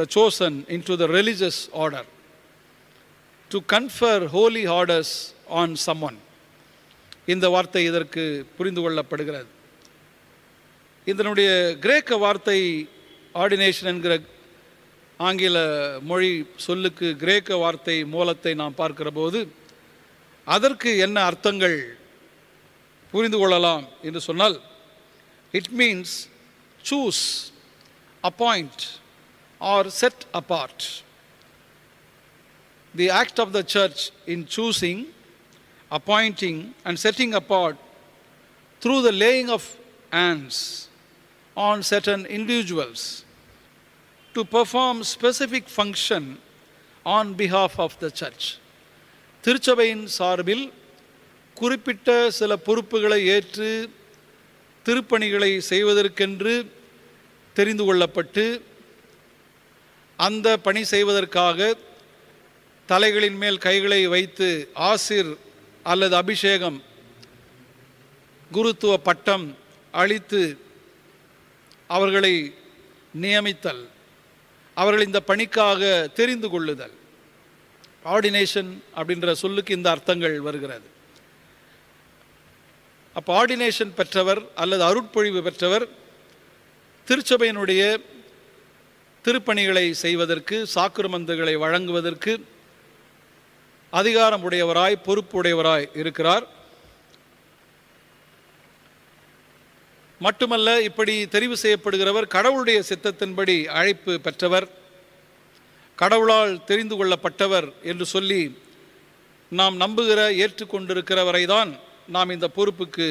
the chosen into the religious order to confer holy orders on someone இந்த வார்த்தை இதற்கு புரிந்து கொள்ளப்படுகிறது இதனுடைய கிரேக்க வார்த்தை ஆர்டினேஷன் என்கிற ஆங்கில மொழி சொல்லுக்கு கிரேக்க வார்த்தை மூலத்தை நாம் பார்க்கிற போது அதற்கு என்ன அர்த்தங்கள் புரிந்து கொள்ளலாம் என்று சொன்னால் it means choose appoint or set apart the act of the church in choosing appointing and setting apart through the laying of hands on certain individuals to perform specific function on behalf of the church. திருச்சபையின் சார்பில் குறிப்பிட்ட சில பொறுப்புகளை ஏற்று திருப்பணிகளை செய்வதற்கென்று தெரிந்து கொள்ளப்பட்டு அந்த பணி செய்வதற்காக தலைகளின் மேல் கைகளை வைத்து ஆசிர் அல்லது அபிஷேகம் குருத்துவ பட்டம் அளித்து அவர்களை நியமித்தல் அவர்கள் இந்த பணிக்காக தெரிந்து கொள்ளுதல் ஆர்டினேஷன் அப்படின்ற சொல்லுக்கு இந்த அர்த்தங்கள் வருகிறது அப்போ ஆர்டினேஷன் பெற்றவர் அல்லது அருட்பொழிவு பெற்றவர் திருச்சபையினுடைய திருப்பணிகளை செய்வதற்கு சாக்குருமந்துகளை வழங்குவதற்கு அதிகாரம் உடையவராய் பொறுப்புடையவராய் இருக்கிறார் மட்டுமல்ல இப்படி தெரிவு செய்யப்படுகிறவர் கடவுளுடைய சித்தத்தின்படி அழைப்பு பெற்றவர் கடவுளால் தெரிந்து கொள்ளப்பட்டவர் என்று சொல்லி நாம் நம்புகிற ஏற்றுக்கொண்டிருக்கிறவரை தான் நாம் இந்த பொறுப்புக்கு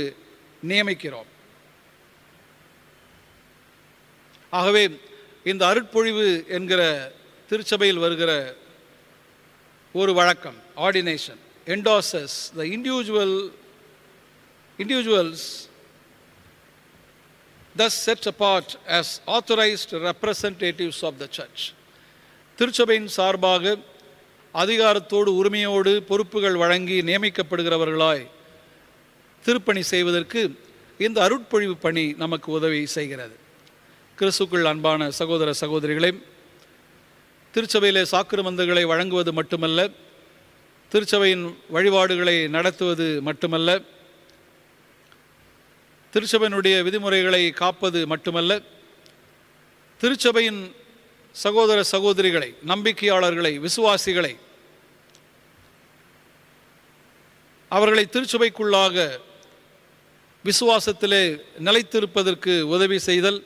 நியமிக்கிறோம் ஆகவே இந்த அருட்பொழிவு என்கிற திருச்சபையில் வருகிற ஒரு வழக்கம் ordination endorses the individual individuals thus set apart as authorized representatives of the church திருச்சபையின் சார்பாக அதிகாரத்தோடு உரிமையோடு பொறுப்புகள் வழங்கி நியமிக்கப்படுகிறவர்களாய் திருப்பணி செய்வதற்கு இந்த அருட்பொழிவு பணி நமக்கு உதவி செய்கிறது கிறிஸ்துக்குள் அன்பான சகோதர சகோதரிகளே திருச்சபையிலே சாக்கிரமந்தங்களை வழங்குவது மட்டுமல்ல திருச்சபையின் வழிபாடுகளை நடத்துவது மட்டுமல்ல திருச்சபையினுடைய விதிமுறைகளை காப்பது மட்டுமல்ல திருச்சபையின் சகோதர சகோதரிகளை நம்பிக்கையாளர்களை விசுவாசிகளை அவர்களை திருச்சபைக்குள்ளாக விசுவாசத்திலே நிலைத்திருப்பதற்கு உதவி செய்தல்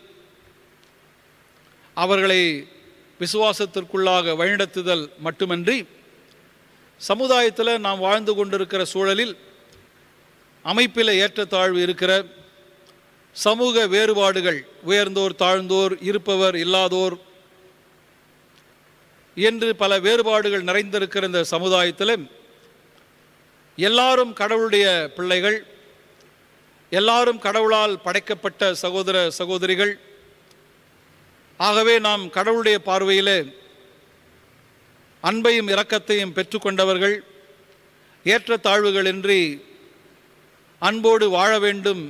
அவர்களை விசுவாசத்திற்குள்ளாக வழிநடத்துதல் மட்டுமின்றி சமுதாயத்தில் நாம் வாழ்ந்து கொண்டிருக்கிற சூழலில் அமைப்பில் ஏற்றத்தாழ்வு இருக்கிற சமூக வேறுபாடுகள் உயர்ந்தோர் தாழ்ந்தோர் இருப்பவர் இல்லாதோர் என்று பல வேறுபாடுகள் நிறைந்திருக்கிற இந்த சமுதாயத்தில் எல்லாரும் கடவுளுடைய பிள்ளைகள் எல்லாரும் கடவுளால் படைக்கப்பட்ட சகோதர சகோதரிகள் ஆகவே நாம் கடவுளுடைய பார்வையில் அன்பையும் இரக்கத்தையும் பெற்றுக்கொண்டவர்கள் ஏற்ற தாழ்வுகளின்றி அன்போடு வாழ வேண்டும்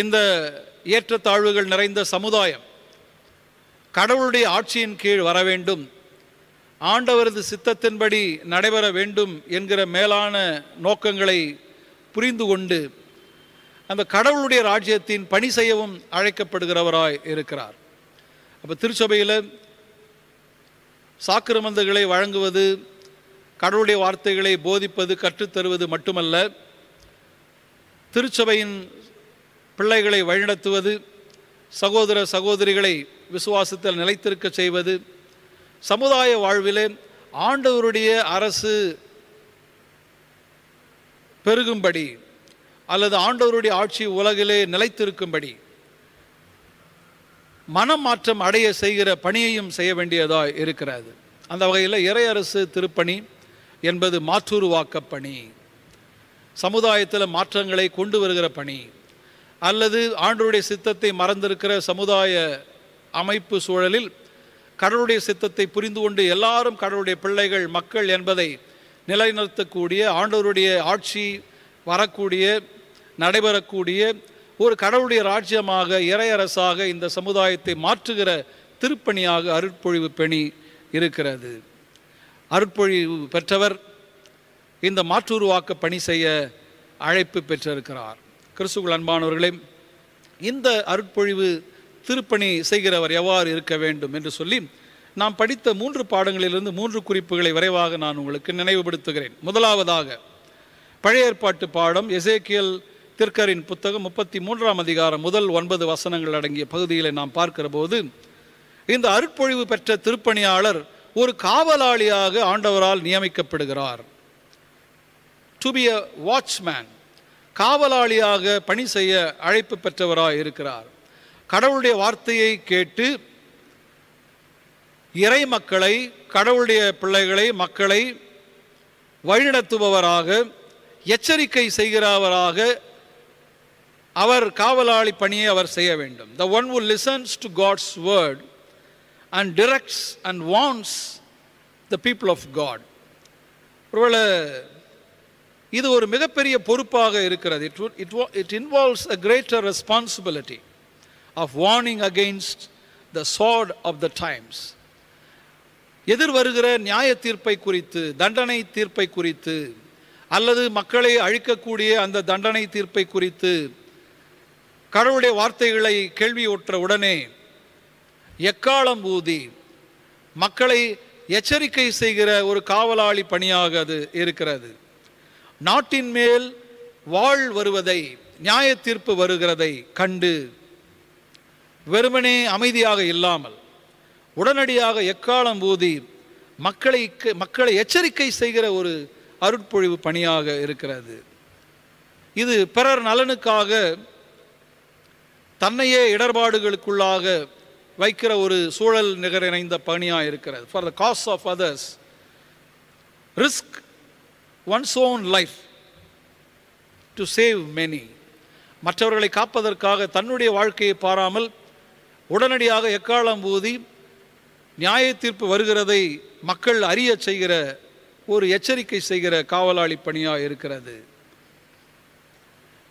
இந்த ஏற்றத்தாழ்வுகள் நிறைந்த சமுதாயம் கடவுளுடைய ஆட்சியின் கீழ் வர வேண்டும் ஆண்டவரது சித்தத்தின்படி நடைபெற வேண்டும் என்கிற மேலான நோக்கங்களை புரிந்து கொண்டு அந்த கடவுளுடைய ராஜ்யத்தின் பணி செய்யவும் அழைக்கப்படுகிறவராய் இருக்கிறார் அப்போ திருச்சபையில் சாக்கிரமந்தங்களை வழங்குவது கடவுளுடைய வார்த்தைகளை போதிப்பது கற்றுத்தருவது மட்டுமல்ல திருச்சபையின் பிள்ளைகளை வழிநடத்துவது சகோதர சகோதரிகளை விசுவாசத்தில் நிலைத்திருக்க செய்வது சமுதாய வாழ்விலே ஆண்டவருடைய அரசு பெருகும்படி அல்லது ஆண்டவருடைய ஆட்சி உலகிலே நிலைத்திருக்கும்படி மனமாற்றம் அடைய செய்கிற பணியையும் செய்ய வேண்டியதாக இருக்கிறது அந்த வகையில் இறையரசு திருப்பணி என்பது மாற்றுருவாக்க பணி சமுதாயத்தில் மாற்றங்களை கொண்டு வருகிற பணி அல்லது ஆண்டருடைய சித்தத்தை மறந்திருக்கிற சமுதாய அமைப்பு சூழலில் கடவுளுடைய சித்தத்தை புரிந்து கொண்டு எல்லாரும் கடவுளுடைய பிள்ளைகள் மக்கள் என்பதை நிலைநிறுத்தக்கூடிய ஆண்டவருடைய ஆட்சி வரக்கூடிய நடைபெறக்கூடிய ஒரு கடவுளுடைய ராஜ்யமாக இறையரசாக இந்த சமுதாயத்தை மாற்றுகிற திருப்பணியாக அருட்பொழிவு பணி இருக்கிறது அருட்பொழிவு பெற்றவர் இந்த மாற்றுருவாக்க பணி செய்ய அழைப்பு பெற்றிருக்கிறார் கிறிஸ்துக்குள் அன்பானவர்களே இந்த அருட்பொழிவு திருப்பணி செய்கிறவர் எவ்வாறு இருக்க வேண்டும் என்று சொல்லி நாம் படித்த மூன்று பாடங்களிலிருந்து மூன்று குறிப்புகளை விரைவாக நான் உங்களுக்கு நினைவுபடுத்துகிறேன் முதலாவதாக பழைய ஏற்பாட்டு பாடம் எசேக்கியல் திருக்கரின் புத்தகம் முப்பத்தி மூன்றாம் அதிகாரம் முதல் ஒன்பது வசனங்கள் அடங்கிய பகுதிகளை நாம் பார்க்கிற போது இந்த அருட்பொழிவு பெற்ற திருப்பணியாளர் ஒரு காவலாளியாக ஆண்டவரால் நியமிக்கப்படுகிறார் டு பி அ வாட்ச்மேன் காவலாளியாக பணி செய்ய அழைப்பு பெற்றவராக இருக்கிறார் கடவுளுடைய வார்த்தையை கேட்டு இறை மக்களை கடவுளுடைய பிள்ளைகளை மக்களை வழிநடத்துபவராக எச்சரிக்கை செய்கிறவராக அவர் காவலாளி பணியை அவர் செய்ய வேண்டும் the one who listens to God's word and directs and warns the people of God ஒருவேளை இது ஒரு மிகப்பெரிய பொறுப்பாக இருக்கிறது it it it involves a greater responsibility of warning against the chart of the times எதிர் வருகிற நியாய தீர்ப்பை குறித்து தண்டனை தீர்ப்பை குறித்து அல்லது மக்களை அழிக்கக்கூடிய அந்த தண்டனை தீர்ப்பை குறித்து கடவுளுடைய வார்த்தைகளை கேள்வியுற்ற உடனே எக்காலம் ஊதி மக்களை எச்சரிக்கை செய்கிற ஒரு காவலாளி பணியாக அது இருக்கிறது நாட்டின் மேல் வாழ் வருவதை நியாய தீர்ப்பு வருகிறதை கண்டு வெறுமனே அமைதியாக இல்லாமல் உடனடியாக எக்காலம் ஊதி மக்களை மக்களை எச்சரிக்கை செய்கிற ஒரு அருட்பொழிவு பணியாக இருக்கிறது இது பிறர் நலனுக்காக தன்னையே இடர்பாடுகளுக்குள்ளாக வைக்கிற ஒரு சூழல் நிகரணைந்த பணியாக இருக்கிறது for the cost of others risk one's own life to save many மற்றவர்களை காப்பதற்காக தன்னுடைய வாழ்க்கையை பாராமல் உடனடியாக எக்காலம் ஊதி நியாய தீர்ப்பு வருகிறதை மக்கள் அறிய செய்கிற ஒரு எச்சரிக்கை செய்கிற காவலாளி பணியாக இருக்கிறது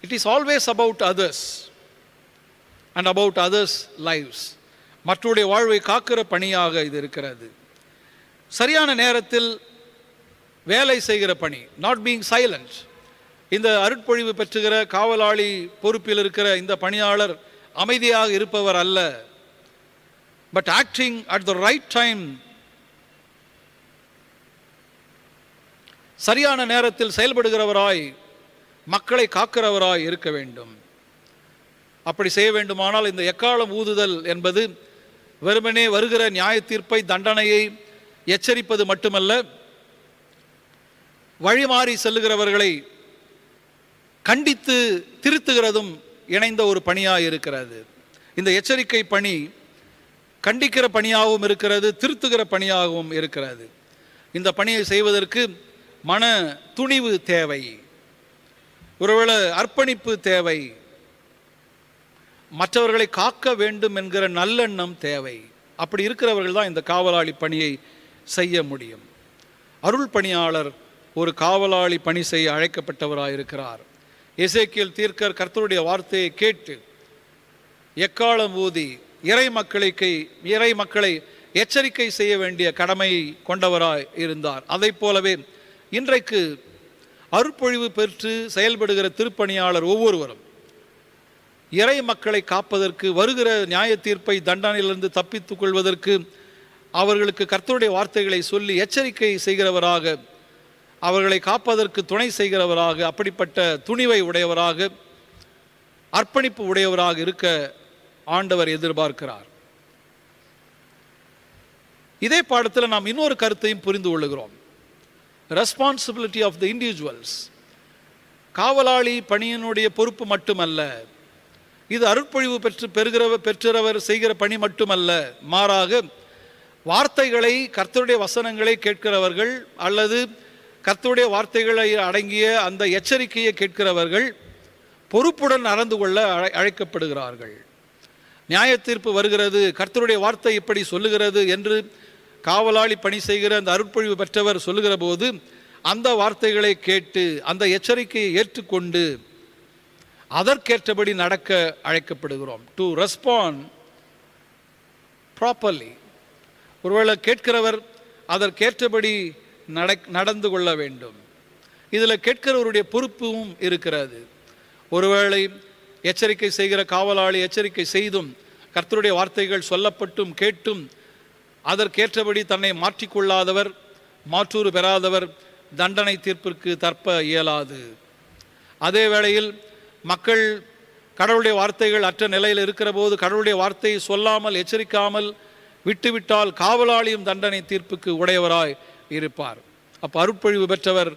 it is always about others and about others lives மற்றவருடைய வாழ்வை காக்கிற பணியாக இது இருக்கிறது சரியான நேரத்தில் வேலை செய்கிற பணி நாட் பீங் சைலண்ட் இந்த அருட்பொழிவு பெற்றுகிற காவலாளி பொறுப்பில் இருக்கிற இந்த பணியாளர் அமைதியாக இருப்பவர் அல்ல but acting at the right time சரியான நேரத்தில் செயல்படுகிறவராய் மக்களை காக்கிறவராய் இருக்க வேண்டும் அப்படி செய்ய வேண்டுமானால் இந்த எக்காலம் ஊதுதல் என்பது வெறுமனே வருகிற நியாய தீர்ப்பை தண்டனையை எச்சரிப்பது மட்டுமல்ல வழிமாறி செல்லுகிறவர்களை கண்டித்து திருத்துகிறதும் இணைந்த ஒரு பணியாக இருக்கிறது இந்த எச்சரிக்கை பணி கண்டிக்கிற பணியாகவும் இருக்கிறது திருத்துகிற பணியாகவும் இருக்கிறது இந்த பணியை செய்வதற்கு மன துணிவு தேவை ஒருவேளை அர்ப்பணிப்பு தேவை மற்றவர்களை காக்க வேண்டும் என்கிற நல்லெண்ணம் தேவை அப்படி இருக்கிறவர்கள் தான் இந்த காவலாளி பணியை செய்ய முடியும் அருள் பணியாளர் ஒரு காவலாளி பணி செய்ய அழைக்கப்பட்டவராயிருக்கிறார் இசைக்கியல் தீர்க்கர் கர்த்தருடைய வார்த்தையை கேட்டு எக்காலம் ஊதி இறை கை இறை மக்களை எச்சரிக்கை செய்ய வேண்டிய கடமையை கொண்டவராய் இருந்தார் அதை போலவே இன்றைக்கு அருப்பொழிவு பெற்று செயல்படுகிற திருப்பணியாளர் ஒவ்வொருவரும் இறை மக்களை காப்பதற்கு வருகிற நியாய தீர்ப்பை தண்டனையிலிருந்து தப்பித்துக் கொள்வதற்கு அவர்களுக்கு கர்த்தருடைய வார்த்தைகளை சொல்லி எச்சரிக்கை செய்கிறவராக அவர்களை காப்பதற்கு துணை செய்கிறவராக அப்படிப்பட்ட துணிவை உடையவராக அர்ப்பணிப்பு உடையவராக இருக்க ஆண்டவர் எதிர்பார்க்கிறார் இதே பாடத்தில் நாம் இன்னொரு கருத்தையும் புரிந்து கொள்ளுகிறோம் ரெஸ்பான்சிபிலிட்டி ஆஃப் த இண்டிவிஜுவல்ஸ் காவலாளி பணியினுடைய பொறுப்பு மட்டுமல்ல இது அருட்பொழிவு பெற்று பெறுகிறவர் பெற்றவர் செய்கிற பணி மட்டுமல்ல மாறாக வார்த்தைகளை கர்த்தருடைய வசனங்களை கேட்கிறவர்கள் அல்லது கத்துடைய வார்த்தைகளை அடங்கிய அந்த எச்சரிக்கையை கேட்கிறவர்கள் பொறுப்புடன் நடந்து கொள்ள அழைக்கப்படுகிறார்கள் நியாய தீர்ப்பு வருகிறது கர்த்தருடைய வார்த்தை இப்படி சொல்லுகிறது என்று காவலாளி பணி செய்கிற அந்த அருட்பொழிவு பெற்றவர் சொல்லுகிற போது அந்த வார்த்தைகளை கேட்டு அந்த எச்சரிக்கையை ஏற்றுக்கொண்டு அதற்கேற்றபடி நடக்க அழைக்கப்படுகிறோம் டு ரெஸ்பாண்ட் ப்ராப்பர்லி ஒருவேளை கேட்கிறவர் அதற்கேற்றபடி நடந்து கொள்ள வேண்டும் இதில் கேட்கிறவருடைய பொறுப்பும் இருக்கிறது ஒருவேளை எச்சரிக்கை செய்கிற காவலாளி எச்சரிக்கை செய்தும் கர்த்தருடைய வார்த்தைகள் சொல்லப்பட்டும் கேட்டும் அதற்கேற்றபடி தன்னை மாற்றிக்கொள்ளாதவர் மாற்றூறு பெறாதவர் தண்டனை தீர்ப்பிற்கு தற்ப இயலாது அதே வேளையில் மக்கள் கடவுளுடைய வார்த்தைகள் அற்ற நிலையில் இருக்கிற போது கடவுளுடைய வார்த்தையை சொல்லாமல் எச்சரிக்காமல் விட்டுவிட்டால் காவலாளியும் தண்டனை தீர்ப்புக்கு உடையவராய் இருப்பார் அப்போ அருட்பொழிவு பெற்றவர்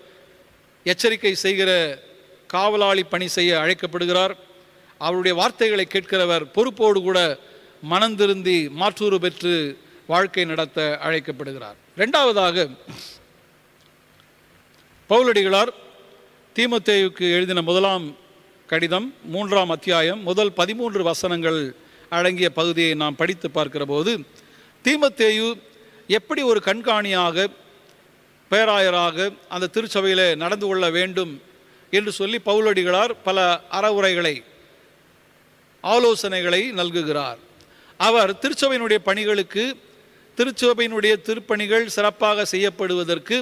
எச்சரிக்கை செய்கிற காவலாளி பணி செய்ய அழைக்கப்படுகிறார் அவருடைய வார்த்தைகளை கேட்கிறவர் பொறுப்போடு கூட மனந்திருந்தி மாற்றுரு பெற்று வாழ்க்கை நடத்த அழைக்கப்படுகிறார் ரெண்டாவதாக பவுலடிகளார் தீமத்தேயுக்கு எழுதின முதலாம் கடிதம் மூன்றாம் அத்தியாயம் முதல் பதிமூன்று வசனங்கள் அடங்கிய பகுதியை நாம் படித்து பார்க்கிற போது தீமத்தேயு எப்படி ஒரு கண்காணியாக பேராயராக அந்த திருச்சபையிலே நடந்து கொள்ள வேண்டும் என்று சொல்லி பவுலடிகளார் பல அறவுரைகளை ஆலோசனைகளை நல்குகிறார் அவர் திருச்சபையினுடைய பணிகளுக்கு திருச்சபையினுடைய திருப்பணிகள் சிறப்பாக செய்யப்படுவதற்கு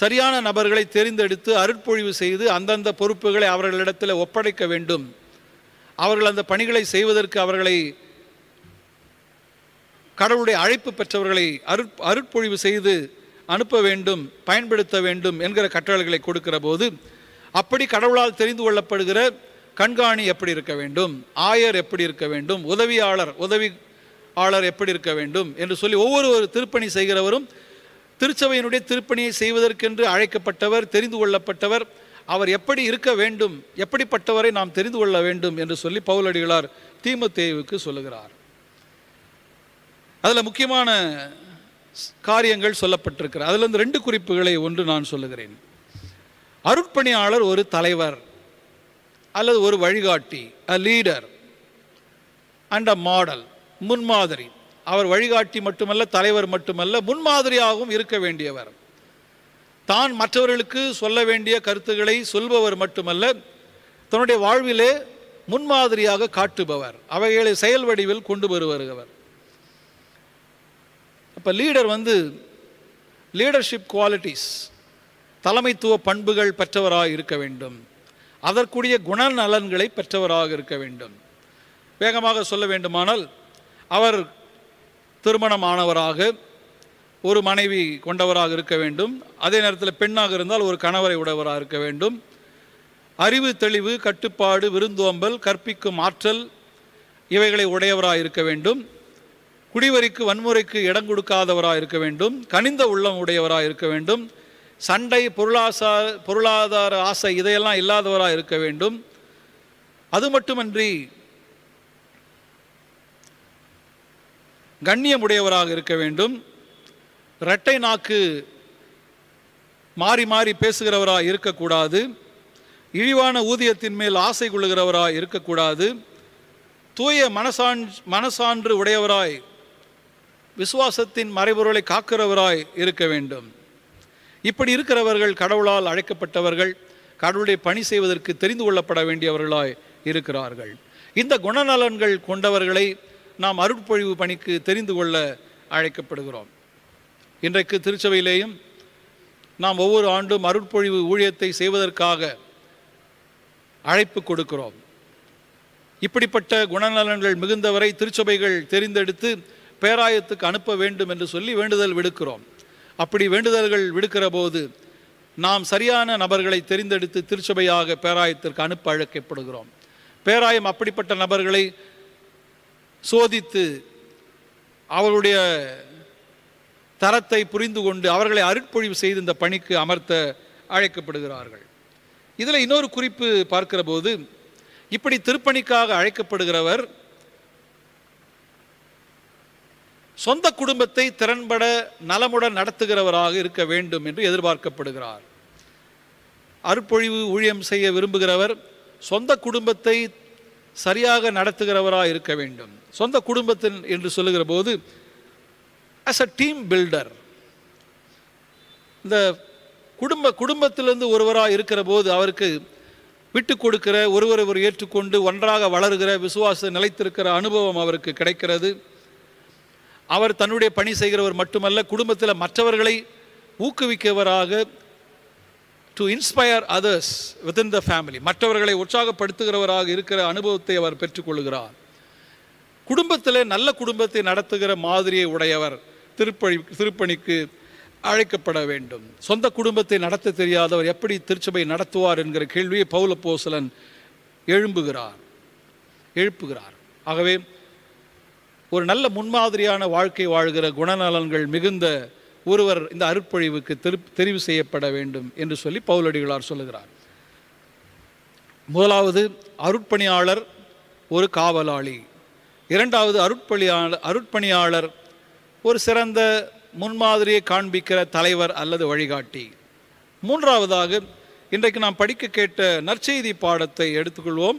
சரியான நபர்களை தெரிந்தெடுத்து அருட்பொழிவு செய்து அந்தந்த பொறுப்புகளை அவர்களிடத்தில் ஒப்படைக்க வேண்டும் அவர்கள் அந்த பணிகளை செய்வதற்கு அவர்களை கடவுளுடைய அழைப்பு பெற்றவர்களை அருட் அருட்பொழிவு செய்து அனுப்ப வேண்டும் பயன்படுத்த வேண்டும் என்கிற கற்றல்களை கொடுக்கிற போது அப்படி கடவுளால் தெரிந்து கொள்ளப்படுகிற கண்காணி எப்படி இருக்க வேண்டும் ஆயர் எப்படி இருக்க வேண்டும் உதவியாளர் உதவி ஆளர் எப்படி இருக்க வேண்டும் என்று சொல்லி ஒவ்வொரு ஒரு திருப்பணி செய்கிறவரும் திருச்சபையினுடைய திருப்பணியை செய்வதற்கென்று அழைக்கப்பட்டவர் தெரிந்து கொள்ளப்பட்டவர் அவர் எப்படி இருக்க வேண்டும் எப்படிப்பட்டவரை நாம் தெரிந்து கொள்ள வேண்டும் என்று சொல்லி பவுலடிகளார் தீமத்தேவுக்கு சொல்லுகிறார் அதில் முக்கியமான காரியங்கள் சொல்லப்பட்டிருக்கிறார் அதில் ரெண்டு குறிப்புகளை ஒன்று நான் சொல்லுகிறேன் அருட்பணியாளர் ஒரு தலைவர் அல்லது ஒரு வழிகாட்டி a leader and a model முன்மாதிரி அவர் வழிகாட்டி மட்டுமல்ல தலைவர் மட்டுமல்ல முன்மாதிரியாகவும் இருக்க வேண்டியவர் தான் மற்றவர்களுக்கு சொல்ல வேண்டிய கருத்துக்களை சொல்பவர் மட்டுமல்ல தன்னுடைய வாழ்விலே முன்மாதிரியாக காட்டுபவர் அவைகளை செயல் வடிவில் கொண்டு வருவருகவர் இப்போ லீடர் வந்து லீடர்ஷிப் குவாலிட்டிஸ் தலைமைத்துவ பண்புகள் பெற்றவராக இருக்க வேண்டும் அதற்குரிய குணநலன்களை பெற்றவராக இருக்க வேண்டும் வேகமாக சொல்ல வேண்டுமானால் அவர் திருமணமானவராக ஒரு மனைவி கொண்டவராக இருக்க வேண்டும் அதே நேரத்தில் பெண்ணாக இருந்தால் ஒரு கணவரை உடையவராக இருக்க வேண்டும் அறிவு தெளிவு கட்டுப்பாடு விருந்தோம்பல் கற்பிக்கும் ஆற்றல் இவைகளை உடையவராக இருக்க வேண்டும் குடிவரிக்கு வன்முறைக்கு இடம் கொடுக்காதவராக இருக்க வேண்டும் கனிந்த உள்ளம் உடையவராக இருக்க வேண்டும் சண்டை பொருளாசார பொருளாதார ஆசை இதையெல்லாம் இல்லாதவராக இருக்க வேண்டும் அது மட்டுமன்றி கண்ணியமுடையவராக இருக்க வேண்டும் இரட்டை நாக்கு மாறி மாறி பேசுகிறவராக இருக்கக்கூடாது இழிவான ஊதியத்தின் மேல் ஆசை கொள்ளுகிறவராக இருக்கக்கூடாது தூய மனசான் மனசான்று உடையவராய் விசுவாசத்தின் மறைபொருளை காக்கிறவராய் இருக்க வேண்டும் இப்படி இருக்கிறவர்கள் கடவுளால் அழைக்கப்பட்டவர்கள் கடவுளுடைய பணி செய்வதற்கு தெரிந்து கொள்ளப்பட வேண்டியவர்களாய் இருக்கிறார்கள் இந்த குணநலன்கள் கொண்டவர்களை நாம் அருட்பொழிவு பணிக்கு தெரிந்து கொள்ள அழைக்கப்படுகிறோம் இன்றைக்கு திருச்சபையிலேயும் நாம் ஒவ்வொரு ஆண்டும் அருட்பொழிவு ஊழியத்தை செய்வதற்காக அழைப்பு கொடுக்கிறோம் இப்படிப்பட்ட குணநலன்கள் மிகுந்தவரை திருச்சபைகள் தெரிந்தெடுத்து பேராயத்துக்கு அனுப்ப வேண்டும் என்று சொல்லி வேண்டுதல் விடுக்கிறோம் அப்படி வேண்டுதல்கள் விடுக்கிற போது நாம் சரியான நபர்களை தெரிந்தெடுத்து திருச்சபையாக பேராயத்திற்கு அனுப்ப அழைக்கப்படுகிறோம் பேராயம் அப்படிப்பட்ட நபர்களை சோதித்து அவருடைய தரத்தை புரிந்து கொண்டு அவர்களை அருட்பொழிவு செய்து இந்த பணிக்கு அமர்த்த அழைக்கப்படுகிறார்கள் இதில் இன்னொரு குறிப்பு பார்க்கிற போது இப்படி திருப்பணிக்காக அழைக்கப்படுகிறவர் சொந்த குடும்பத்தை திறன்பட நலமுடன் நடத்துகிறவராக இருக்க வேண்டும் என்று எதிர்பார்க்கப்படுகிறார் அற்பொழிவு ஊழியம் செய்ய விரும்புகிறவர் சொந்த குடும்பத்தை சரியாக நடத்துகிறவராக இருக்க வேண்டும் சொந்த குடும்பத்தின் என்று சொல்லுகிற போது ஆஸ் அ டீம் பில்டர் இந்த குடும்ப குடும்பத்திலிருந்து ஒருவராக இருக்கிற போது அவருக்கு விட்டு கொடுக்கிற ஒருவர் ஒரு ஏற்றுக்கொண்டு ஒன்றாக வளர்கிற விசுவாச நிலைத்திருக்கிற அனுபவம் அவருக்கு கிடைக்கிறது அவர் தன்னுடைய பணி செய்கிறவர் மட்டுமல்ல குடும்பத்தில் மற்றவர்களை ஊக்குவிக்கவராக to inspire others within the family மற்றவர்களை உற்சாகப்படுத்துகிறவராக இருக்கிற அனுபவத்தை அவர் பெற்றுக்கொள்கிறார் குடும்பத்தில் நல்ல குடும்பத்தை நடத்துகிற மாதிரியை உடையவர் திருப்பணி திருப்பணிக்கு அழைக்கப்பட வேண்டும் சொந்த குடும்பத்தை நடத்த தெரியாதவர் எப்படி திருச்சபை நடத்துவார் என்கிற கேள்வியை பௌல போசலன் எழும்புகிறார் எழுப்புகிறார் ஆகவே ஒரு நல்ல முன்மாதிரியான வாழ்க்கை வாழ்கிற குணநலன்கள் மிகுந்த ஒருவர் இந்த அருப்பொழிவுக்கு தெரிவு செய்யப்பட வேண்டும் என்று சொல்லி பவுலடிகளார் சொல்லுகிறார் முதலாவது அருட்பணியாளர் ஒரு காவலாளி இரண்டாவது அருட்பணியாளர் அருட்பணியாளர் ஒரு சிறந்த முன்மாதிரியை காண்பிக்கிற தலைவர் அல்லது வழிகாட்டி மூன்றாவதாக இன்றைக்கு நாம் படிக்க கேட்ட நற்செய்தி பாடத்தை எடுத்துக்கொள்வோம்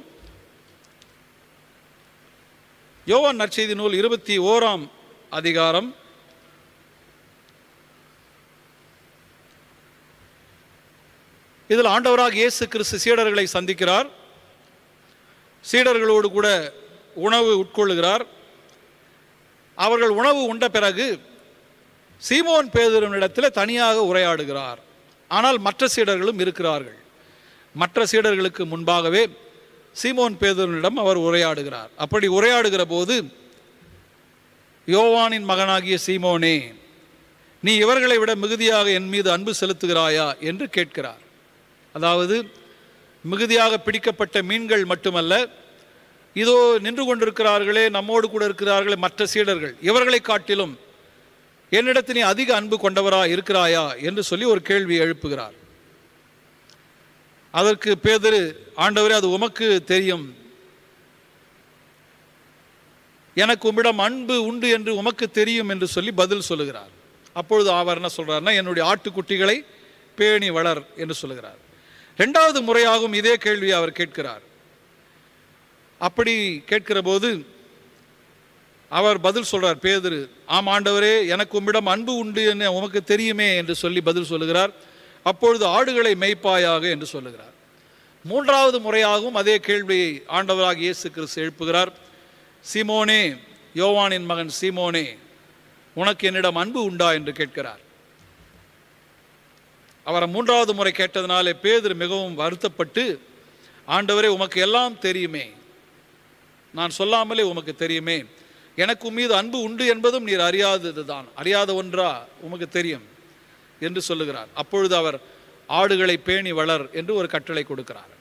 யோவான் நற்செய்தி நூல் இருபத்தி ஓராம் அதிகாரம் இதில் ஆண்டவராக இயேசு கிறிஸ்து சீடர்களை சந்திக்கிறார் சீடர்களோடு கூட உணவு உட்கொள்ளுகிறார் அவர்கள் உணவு உண்ட பிறகு சீமோன் இடத்தில் தனியாக உரையாடுகிறார் ஆனால் மற்ற சீடர்களும் இருக்கிறார்கள் மற்ற சீடர்களுக்கு முன்பாகவே சீமோன் பேதவனிடம் அவர் உரையாடுகிறார் அப்படி உரையாடுகிற போது யோவானின் மகனாகிய சீமோனே நீ இவர்களை விட மிகுதியாக என் மீது அன்பு செலுத்துகிறாயா என்று கேட்கிறார் அதாவது மிகுதியாக பிடிக்கப்பட்ட மீன்கள் மட்டுமல்ல இதோ நின்று கொண்டிருக்கிறார்களே நம்மோடு கூட இருக்கிறார்களே மற்ற சீடர்கள் இவர்களை காட்டிலும் என்னிடத்தினை நீ அதிக அன்பு கொண்டவரா இருக்கிறாயா என்று சொல்லி ஒரு கேள்வி எழுப்புகிறார் அதற்கு பேதரு ஆண்டவரே அது உமக்கு தெரியும் எனக்கு உம்மிடம் அன்பு உண்டு என்று உமக்கு தெரியும் என்று சொல்லி பதில் சொல்லுகிறார் அப்பொழுது அவர் என்ன சொல்கிறார்னா என்னுடைய ஆட்டுக்குட்டிகளை பேணி வளர் என்று சொல்லுகிறார் ரெண்டாவது முறையாகவும் இதே கேள்வி அவர் கேட்கிறார் அப்படி கேட்கிற போது அவர் பதில் சொல்றார் பேதரு ஆம் ஆண்டவரே எனக்கு உம்மிடம் அன்பு உண்டு என்று உமக்கு தெரியுமே என்று சொல்லி பதில் சொல்லுகிறார் அப்பொழுது ஆடுகளை மெய்ப்பாயாக என்று சொல்லுகிறார் மூன்றாவது முறையாகவும் அதே கேள்வியை ஆண்டவராக இயேசு கிறிஸ்து எழுப்புகிறார் சிமோனே யோவானின் மகன் சீமோனே உனக்கு என்னிடம் அன்பு உண்டா என்று கேட்கிறார் அவரை மூன்றாவது முறை கேட்டதினாலே பேதர் மிகவும் வருத்தப்பட்டு ஆண்டவரே உமக்கு எல்லாம் தெரியுமே நான் சொல்லாமலே உமக்கு தெரியுமே எனக்கு மீது அன்பு உண்டு என்பதும் நீர் அறியாதது தான் அறியாத ஒன்றா உமக்கு தெரியும் என்று சொல்லுகிறார் அப்பொழுது அவர் ஆடுகளை பேணி வளர் என்று ஒரு கட்டளை கொடுக்கிறார்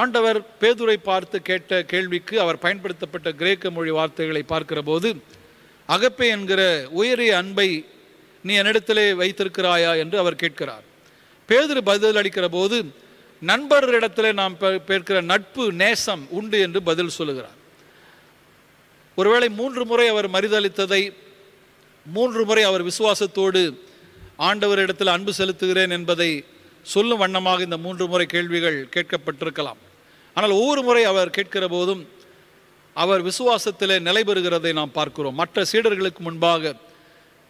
ஆண்டவர் பேதுரை பார்த்து கேட்ட கேள்விக்கு அவர் பயன்படுத்தப்பட்ட கிரேக்க மொழி வார்த்தைகளை பார்க்கிற போது அகப்பே என்கிற உயரிய அன்பை நீ என்னிடத்திலே வைத்திருக்கிறாயா என்று அவர் கேட்கிறார் பேதுரு பதில் அளிக்கிற போது நண்பர்களிடத்தில் நாம் பேர்க்கிற நட்பு நேசம் உண்டு என்று பதில் சொல்லுகிறார் ஒருவேளை மூன்று முறை அவர் மறுதளித்ததை மூன்று முறை அவர் விசுவாசத்தோடு ஆண்டவரிடத்தில் அன்பு செலுத்துகிறேன் என்பதை சொல்லும் வண்ணமாக இந்த மூன்று முறை கேள்விகள் கேட்கப்பட்டிருக்கலாம் ஆனால் ஒவ்வொரு முறை அவர் கேட்கிற போதும் அவர் விசுவாசத்திலே நிலை பெறுகிறதை நாம் பார்க்கிறோம் மற்ற சீடர்களுக்கு முன்பாக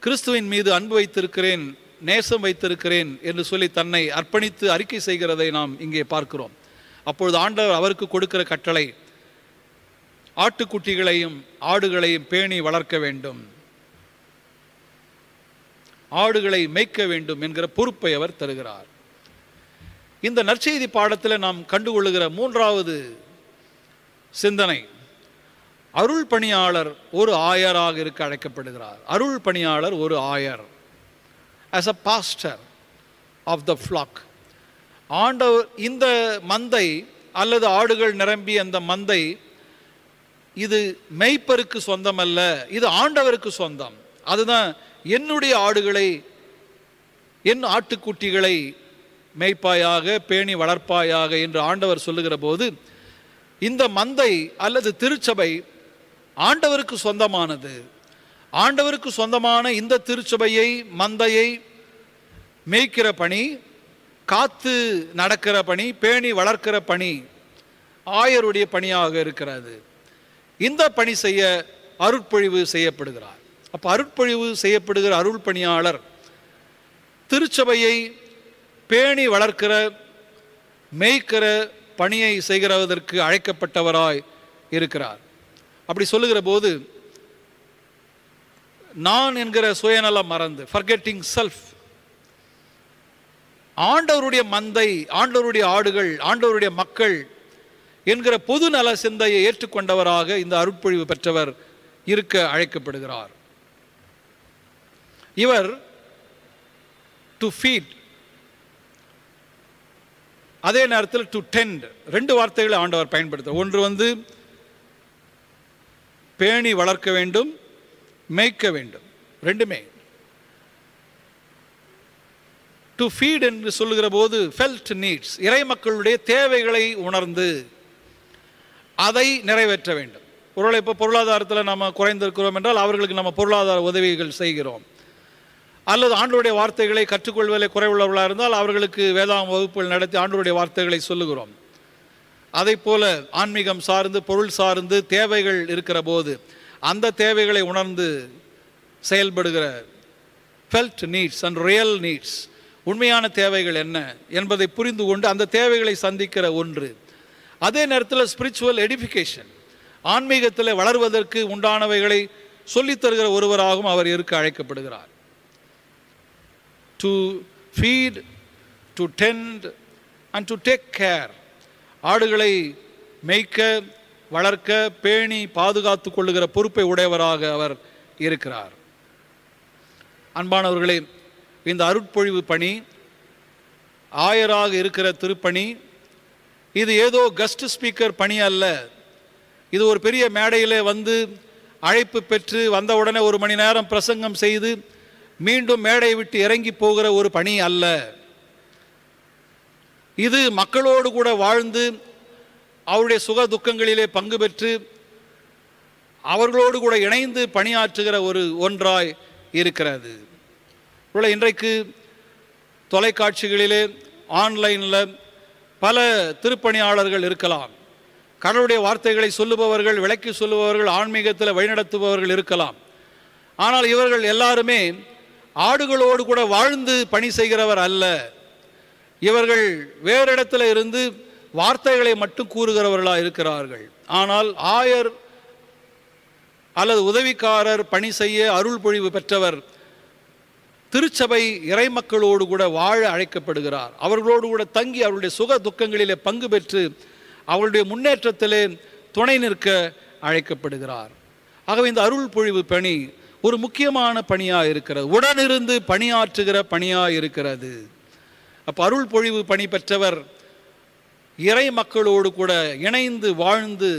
கிறிஸ்துவின் மீது அன்பு வைத்திருக்கிறேன் நேசம் வைத்திருக்கிறேன் என்று சொல்லி தன்னை அர்ப்பணித்து அறிக்கை செய்கிறதை நாம் இங்கே பார்க்கிறோம் அப்பொழுது ஆண்டவர் அவருக்கு கொடுக்கிற கட்டளை ஆட்டுக்குட்டிகளையும் ஆடுகளையும் பேணி வளர்க்க வேண்டும் ஆடுகளை மேய்க்க வேண்டும் என்கிற பொறுப்பை அவர் தருகிறார் இந்த நற்செய்தி பாடத்தில் நாம் கண்டுகொள்ளுகிற மூன்றாவது சிந்தனை அருள் பணியாளர் ஒரு ஆயராக இருக்க அழைக்கப்படுகிறார் அருள் பணியாளர் ஒரு ஆயர் as a pastor of the flock ஆண்டவர் இந்த மந்தை அல்லது ஆடுகள் நிரம்பி அந்த மந்தை இது மெய்ப்பருக்கு சொந்தமல்ல இது ஆண்டவருக்கு சொந்தம் அதுதான் என்னுடைய ஆடுகளை என் ஆட்டுக்குட்டிகளை மேய்ப்பாயாக பேணி வளர்ப்பாயாக என்று ஆண்டவர் சொல்லுகிற போது இந்த மந்தை அல்லது திருச்சபை ஆண்டவருக்கு சொந்தமானது ஆண்டவருக்கு சொந்தமான இந்த திருச்சபையை மந்தையை மேய்க்கிற பணி காத்து நடக்கிற பணி பேணி வளர்க்கிற பணி ஆயருடைய பணியாக இருக்கிறது இந்த பணி செய்ய அருட்பொழிவு செய்யப்படுகிறார் அப்போ அருட்பொழிவு செய்யப்படுகிற அருள் பணியாளர் திருச்சபையை பேணி வளர்க்கிற மேய்க்கிற பணியை செய்கிறதற்கு அழைக்கப்பட்டவராய் இருக்கிறார் அப்படி சொல்லுகிற போது நான் என்கிற சுயநலம் மறந்து ஃபர்கெட்டிங் செல்ஃப் ஆண்டவருடைய மந்தை ஆண்டவருடைய ஆடுகள் ஆண்டவருடைய மக்கள் என்கிற பொது நல சிந்தையை ஏற்றுக்கொண்டவராக இந்த அருட்பொழிவு பெற்றவர் இருக்க அழைக்கப்படுகிறார் இவர் டு ஃபீட் அதே நேரத்தில் டு டெண்ட் ரெண்டு வார்த்தைகளை ஆண்டவர் பயன்படுத்த ஒன்று வந்து பேணி வளர்க்க வேண்டும் மேய்க்க வேண்டும் ரெண்டுமே டு ஃபீட் என்று சொல்லுகிற போது ஃபெல்ட் நீட்ஸ் இறை மக்களுடைய தேவைகளை உணர்ந்து அதை நிறைவேற்ற வேண்டும் பொருளை இப்போ பொருளாதாரத்தில் நம்ம குறைந்திருக்கிறோம் என்றால் அவர்களுக்கு நம்ம பொருளாதார உதவிகள் செய்கிறோம் அல்லது ஆண்டோடைய வார்த்தைகளை கற்றுக்கொள்வதில் குறைவுள்ளவர்களாக இருந்தால் அவர்களுக்கு வேதாம் வகுப்புகள் நடத்தி ஆண்டோடைய வார்த்தைகளை சொல்லுகிறோம் அதை போல ஆன்மீகம் சார்ந்து பொருள் சார்ந்து தேவைகள் இருக்கிற போது அந்த தேவைகளை உணர்ந்து செயல்படுகிற felt needs and real needs உண்மையான தேவைகள் என்ன என்பதை புரிந்து கொண்டு அந்த தேவைகளை சந்திக்கிற ஒன்று அதே நேரத்தில் ஸ்பிரிச்சுவல் எடிஃபிகேஷன் ஆன்மீகத்தில் வளர்வதற்கு உண்டானவைகளை சொல்லித்தருகிற ஒருவராகவும் அவர் இருக்க அழைக்கப்படுகிறார் to feed, to tend and to take care ஆடுகளை மேய்க்க வளர்க்க பேணி பாதுகாத்துக் கொள்ளுகிற பொறுப்பை உடையவராக அவர் இருக்கிறார் அன்பானவர்களே இந்த அருட்பொழிவு பணி ஆயராக இருக்கிற திருப்பணி இது ஏதோ கஸ்ட் ஸ்பீக்கர் பணி அல்ல இது ஒரு பெரிய மேடையில் வந்து அழைப்பு பெற்று வந்தவுடனே ஒரு மணி நேரம் பிரசங்கம் செய்து மீண்டும் மேடை விட்டு இறங்கி போகிற ஒரு பணி அல்ல இது மக்களோடு கூட வாழ்ந்து அவருடைய சுக துக்கங்களிலே பங்கு பெற்று அவர்களோடு கூட இணைந்து பணியாற்றுகிற ஒரு ஒன்றாய் இருக்கிறது உள்ள இன்றைக்கு தொலைக்காட்சிகளிலே ஆன்லைனில் பல திருப்பணியாளர்கள் இருக்கலாம் கடவுளுடைய வார்த்தைகளை சொல்லுபவர்கள் விளக்கி சொல்லுபவர்கள் ஆன்மீகத்தில் வழிநடத்துபவர்கள் இருக்கலாம் ஆனால் இவர்கள் எல்லாருமே ஆடுகளோடு கூட வாழ்ந்து பணி செய்கிறவர் அல்ல இவர்கள் வேறு இடத்துல இருந்து வார்த்தைகளை மட்டும் கூறுகிறவர்களாக இருக்கிறார்கள் ஆனால் ஆயர் அல்லது உதவிக்காரர் பணி செய்ய அருள் பொழிவு பெற்றவர் திருச்சபை இறைமக்களோடு கூட வாழ அழைக்கப்படுகிறார் அவர்களோடு கூட தங்கி அவருடைய சுக துக்கங்களிலே பங்கு பெற்று அவருடைய முன்னேற்றத்திலே துணை நிற்க அழைக்கப்படுகிறார் ஆகவே இந்த அருள் பொழிவு பணி ஒரு முக்கியமான பணியாக இருக்கிறது உடனிருந்து பணியாற்றுகிற பணியாக இருக்கிறது அப்போ அருள் பொழிவு பணி பெற்றவர் இறை மக்களோடு கூட இணைந்து வாழ்ந்து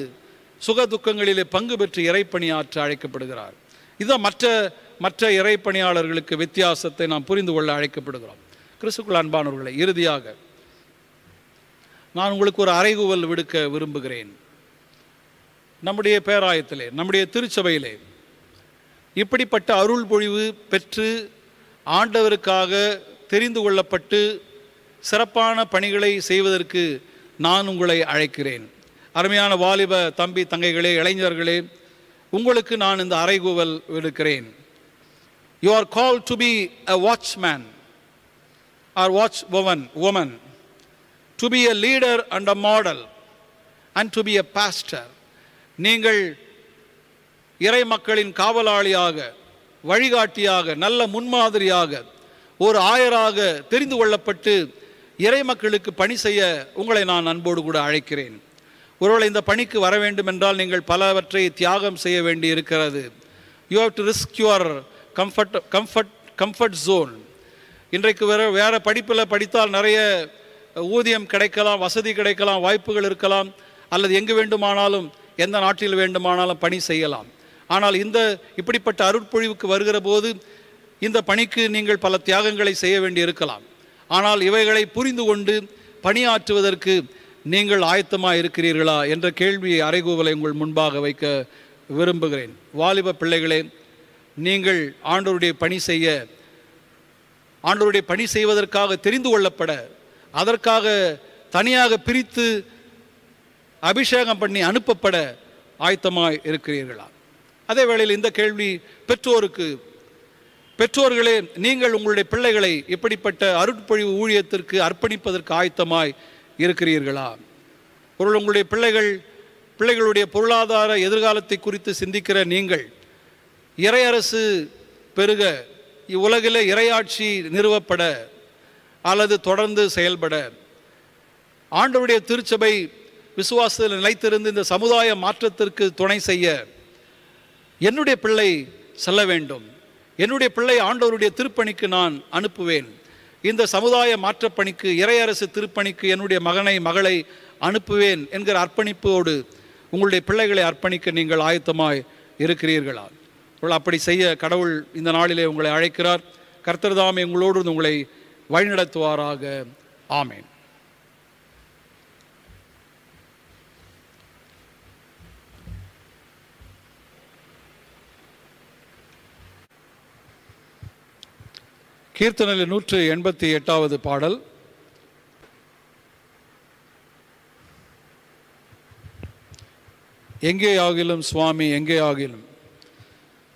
சுக துக்கங்களிலே பங்கு பெற்று இறைப்பணியாற்ற அழைக்கப்படுகிறார் இதுதான் மற்ற மற்ற இறைப்பணியாளர்களுக்கு வித்தியாசத்தை நாம் புரிந்து கொள்ள அழைக்கப்படுகிறோம் கிறிஸ்துக்குள் அன்பானவர்களை இறுதியாக நான் உங்களுக்கு ஒரு அறைகூவல் விடுக்க விரும்புகிறேன் நம்முடைய பேராயத்திலே நம்முடைய திருச்சபையிலே இப்படிப்பட்ட அருள் பொழிவு பெற்று ஆண்டவருக்காக தெரிந்து கொள்ளப்பட்டு சிறப்பான பணிகளை செய்வதற்கு நான் உங்களை அழைக்கிறேன் அருமையான வாலிப தம்பி தங்கைகளே இளைஞர்களே உங்களுக்கு நான் இந்த அறைகூவல் விடுக்கிறேன் you are call to be a watchman or watch woman woman to be a leader and a model and to be a pastor நீங்கள் இறை மக்களின் காவலாளியாக வழிகாட்டியாக நல்ல முன்மாதிரியாக ஒரு ஆயராக தெரிந்து கொள்ளப்பட்டு இறை மக்களுக்கு பணி செய்ய உங்களை நான் அன்போடு கூட அழைக்கிறேன் ஒருவேளை இந்த பணிக்கு வர வேண்டும் என்றால் நீங்கள் பலவற்றை தியாகம் செய்ய வேண்டி இருக்கிறது you have to risk your comfort comfort comfort zone இன்றைக்கு வேறு வேறு படிப்பில் படித்தால் நிறைய ஊதியம் கிடைக்கலாம் வசதி கிடைக்கலாம் வாய்ப்புகள் இருக்கலாம் அல்லது எங்கு வேண்டுமானாலும் எந்த நாட்டில் வேண்டுமானாலும் பணி செய்யலாம் ஆனால் இந்த இப்படிப்பட்ட அருட்பொழிவுக்கு வருகிற போது இந்த பணிக்கு நீங்கள் பல தியாகங்களை செய்ய வேண்டி இருக்கலாம் ஆனால் இவைகளை புரிந்து கொண்டு பணியாற்றுவதற்கு நீங்கள் ஆயத்தமாக இருக்கிறீர்களா என்ற கேள்வியை அறைகூவலை உங்கள் முன்பாக வைக்க விரும்புகிறேன் வாலிப பிள்ளைகளே நீங்கள் ஆண்டோருடைய பணி செய்ய ஆண்டோருடைய பணி செய்வதற்காக தெரிந்து கொள்ளப்பட அதற்காக தனியாக பிரித்து அபிஷேகம் பண்ணி அனுப்பப்பட ஆயத்தமாக இருக்கிறீர்களா அதே வேளையில் இந்த கேள்வி பெற்றோருக்கு பெற்றோர்களே நீங்கள் உங்களுடைய பிள்ளைகளை இப்படிப்பட்ட அருட்பொழிவு ஊழியத்திற்கு அர்ப்பணிப்பதற்கு ஆயத்தமாய் இருக்கிறீர்களா பொருள் உங்களுடைய பிள்ளைகள் பிள்ளைகளுடைய பொருளாதார எதிர்காலத்தை குறித்து சிந்திக்கிற நீங்கள் இறையரசு பெருக இவ்வுலகில் இறையாட்சி நிறுவப்பட அல்லது தொடர்ந்து செயல்பட ஆண்டவுடைய திருச்சபை விசுவாசத்தில் நிலைத்திருந்து இந்த சமுதாய மாற்றத்திற்கு துணை செய்ய என்னுடைய பிள்ளை செல்ல வேண்டும் என்னுடைய பிள்ளை ஆண்டவருடைய திருப்பணிக்கு நான் அனுப்புவேன் இந்த சமுதாய மாற்றப்பணிக்கு இறையரசு திருப்பணிக்கு என்னுடைய மகனை மகளை அனுப்புவேன் என்கிற அர்ப்பணிப்போடு உங்களுடைய பிள்ளைகளை அர்ப்பணிக்க நீங்கள் ஆயத்தமாய் இருக்கிறீர்களா அப்படி செய்ய கடவுள் இந்த நாளிலே உங்களை அழைக்கிறார் கர்த்தர்தாமே உங்களோடு உங்களை வழிநடத்துவாராக ஆமேன் கீர்த்தனையில் நூற்று எண்பத்தி எட்டாவது பாடல் எங்கே ஆகிலும் சுவாமி எங்கே ஆகிலும்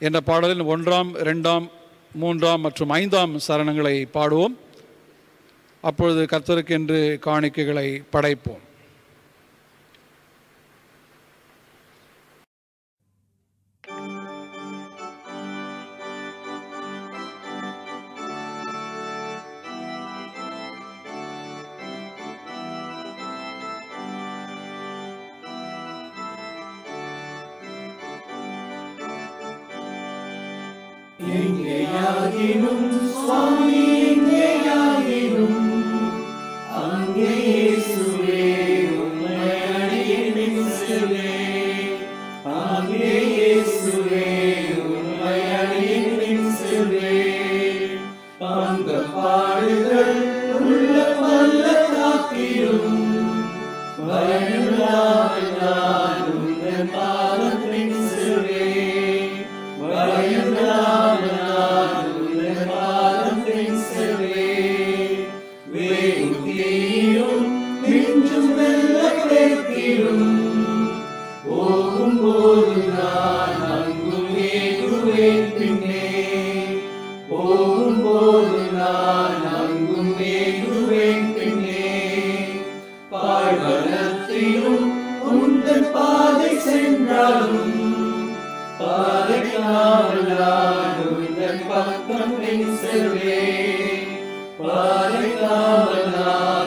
என்ற பாடலில் ஒன்றாம் ரெண்டாம் மூன்றாம் மற்றும் ஐந்தாம் சரணங்களை பாடுவோம் அப்பொழுது கர்த்தருக்கென்று காணிக்கைகளை படைப்போம் காலத்திலும் உந்தன் பாதை சென்றாலும் பாதை காவலாகும் இதன் பக்கம் செல்வே பாதை காவலாகும்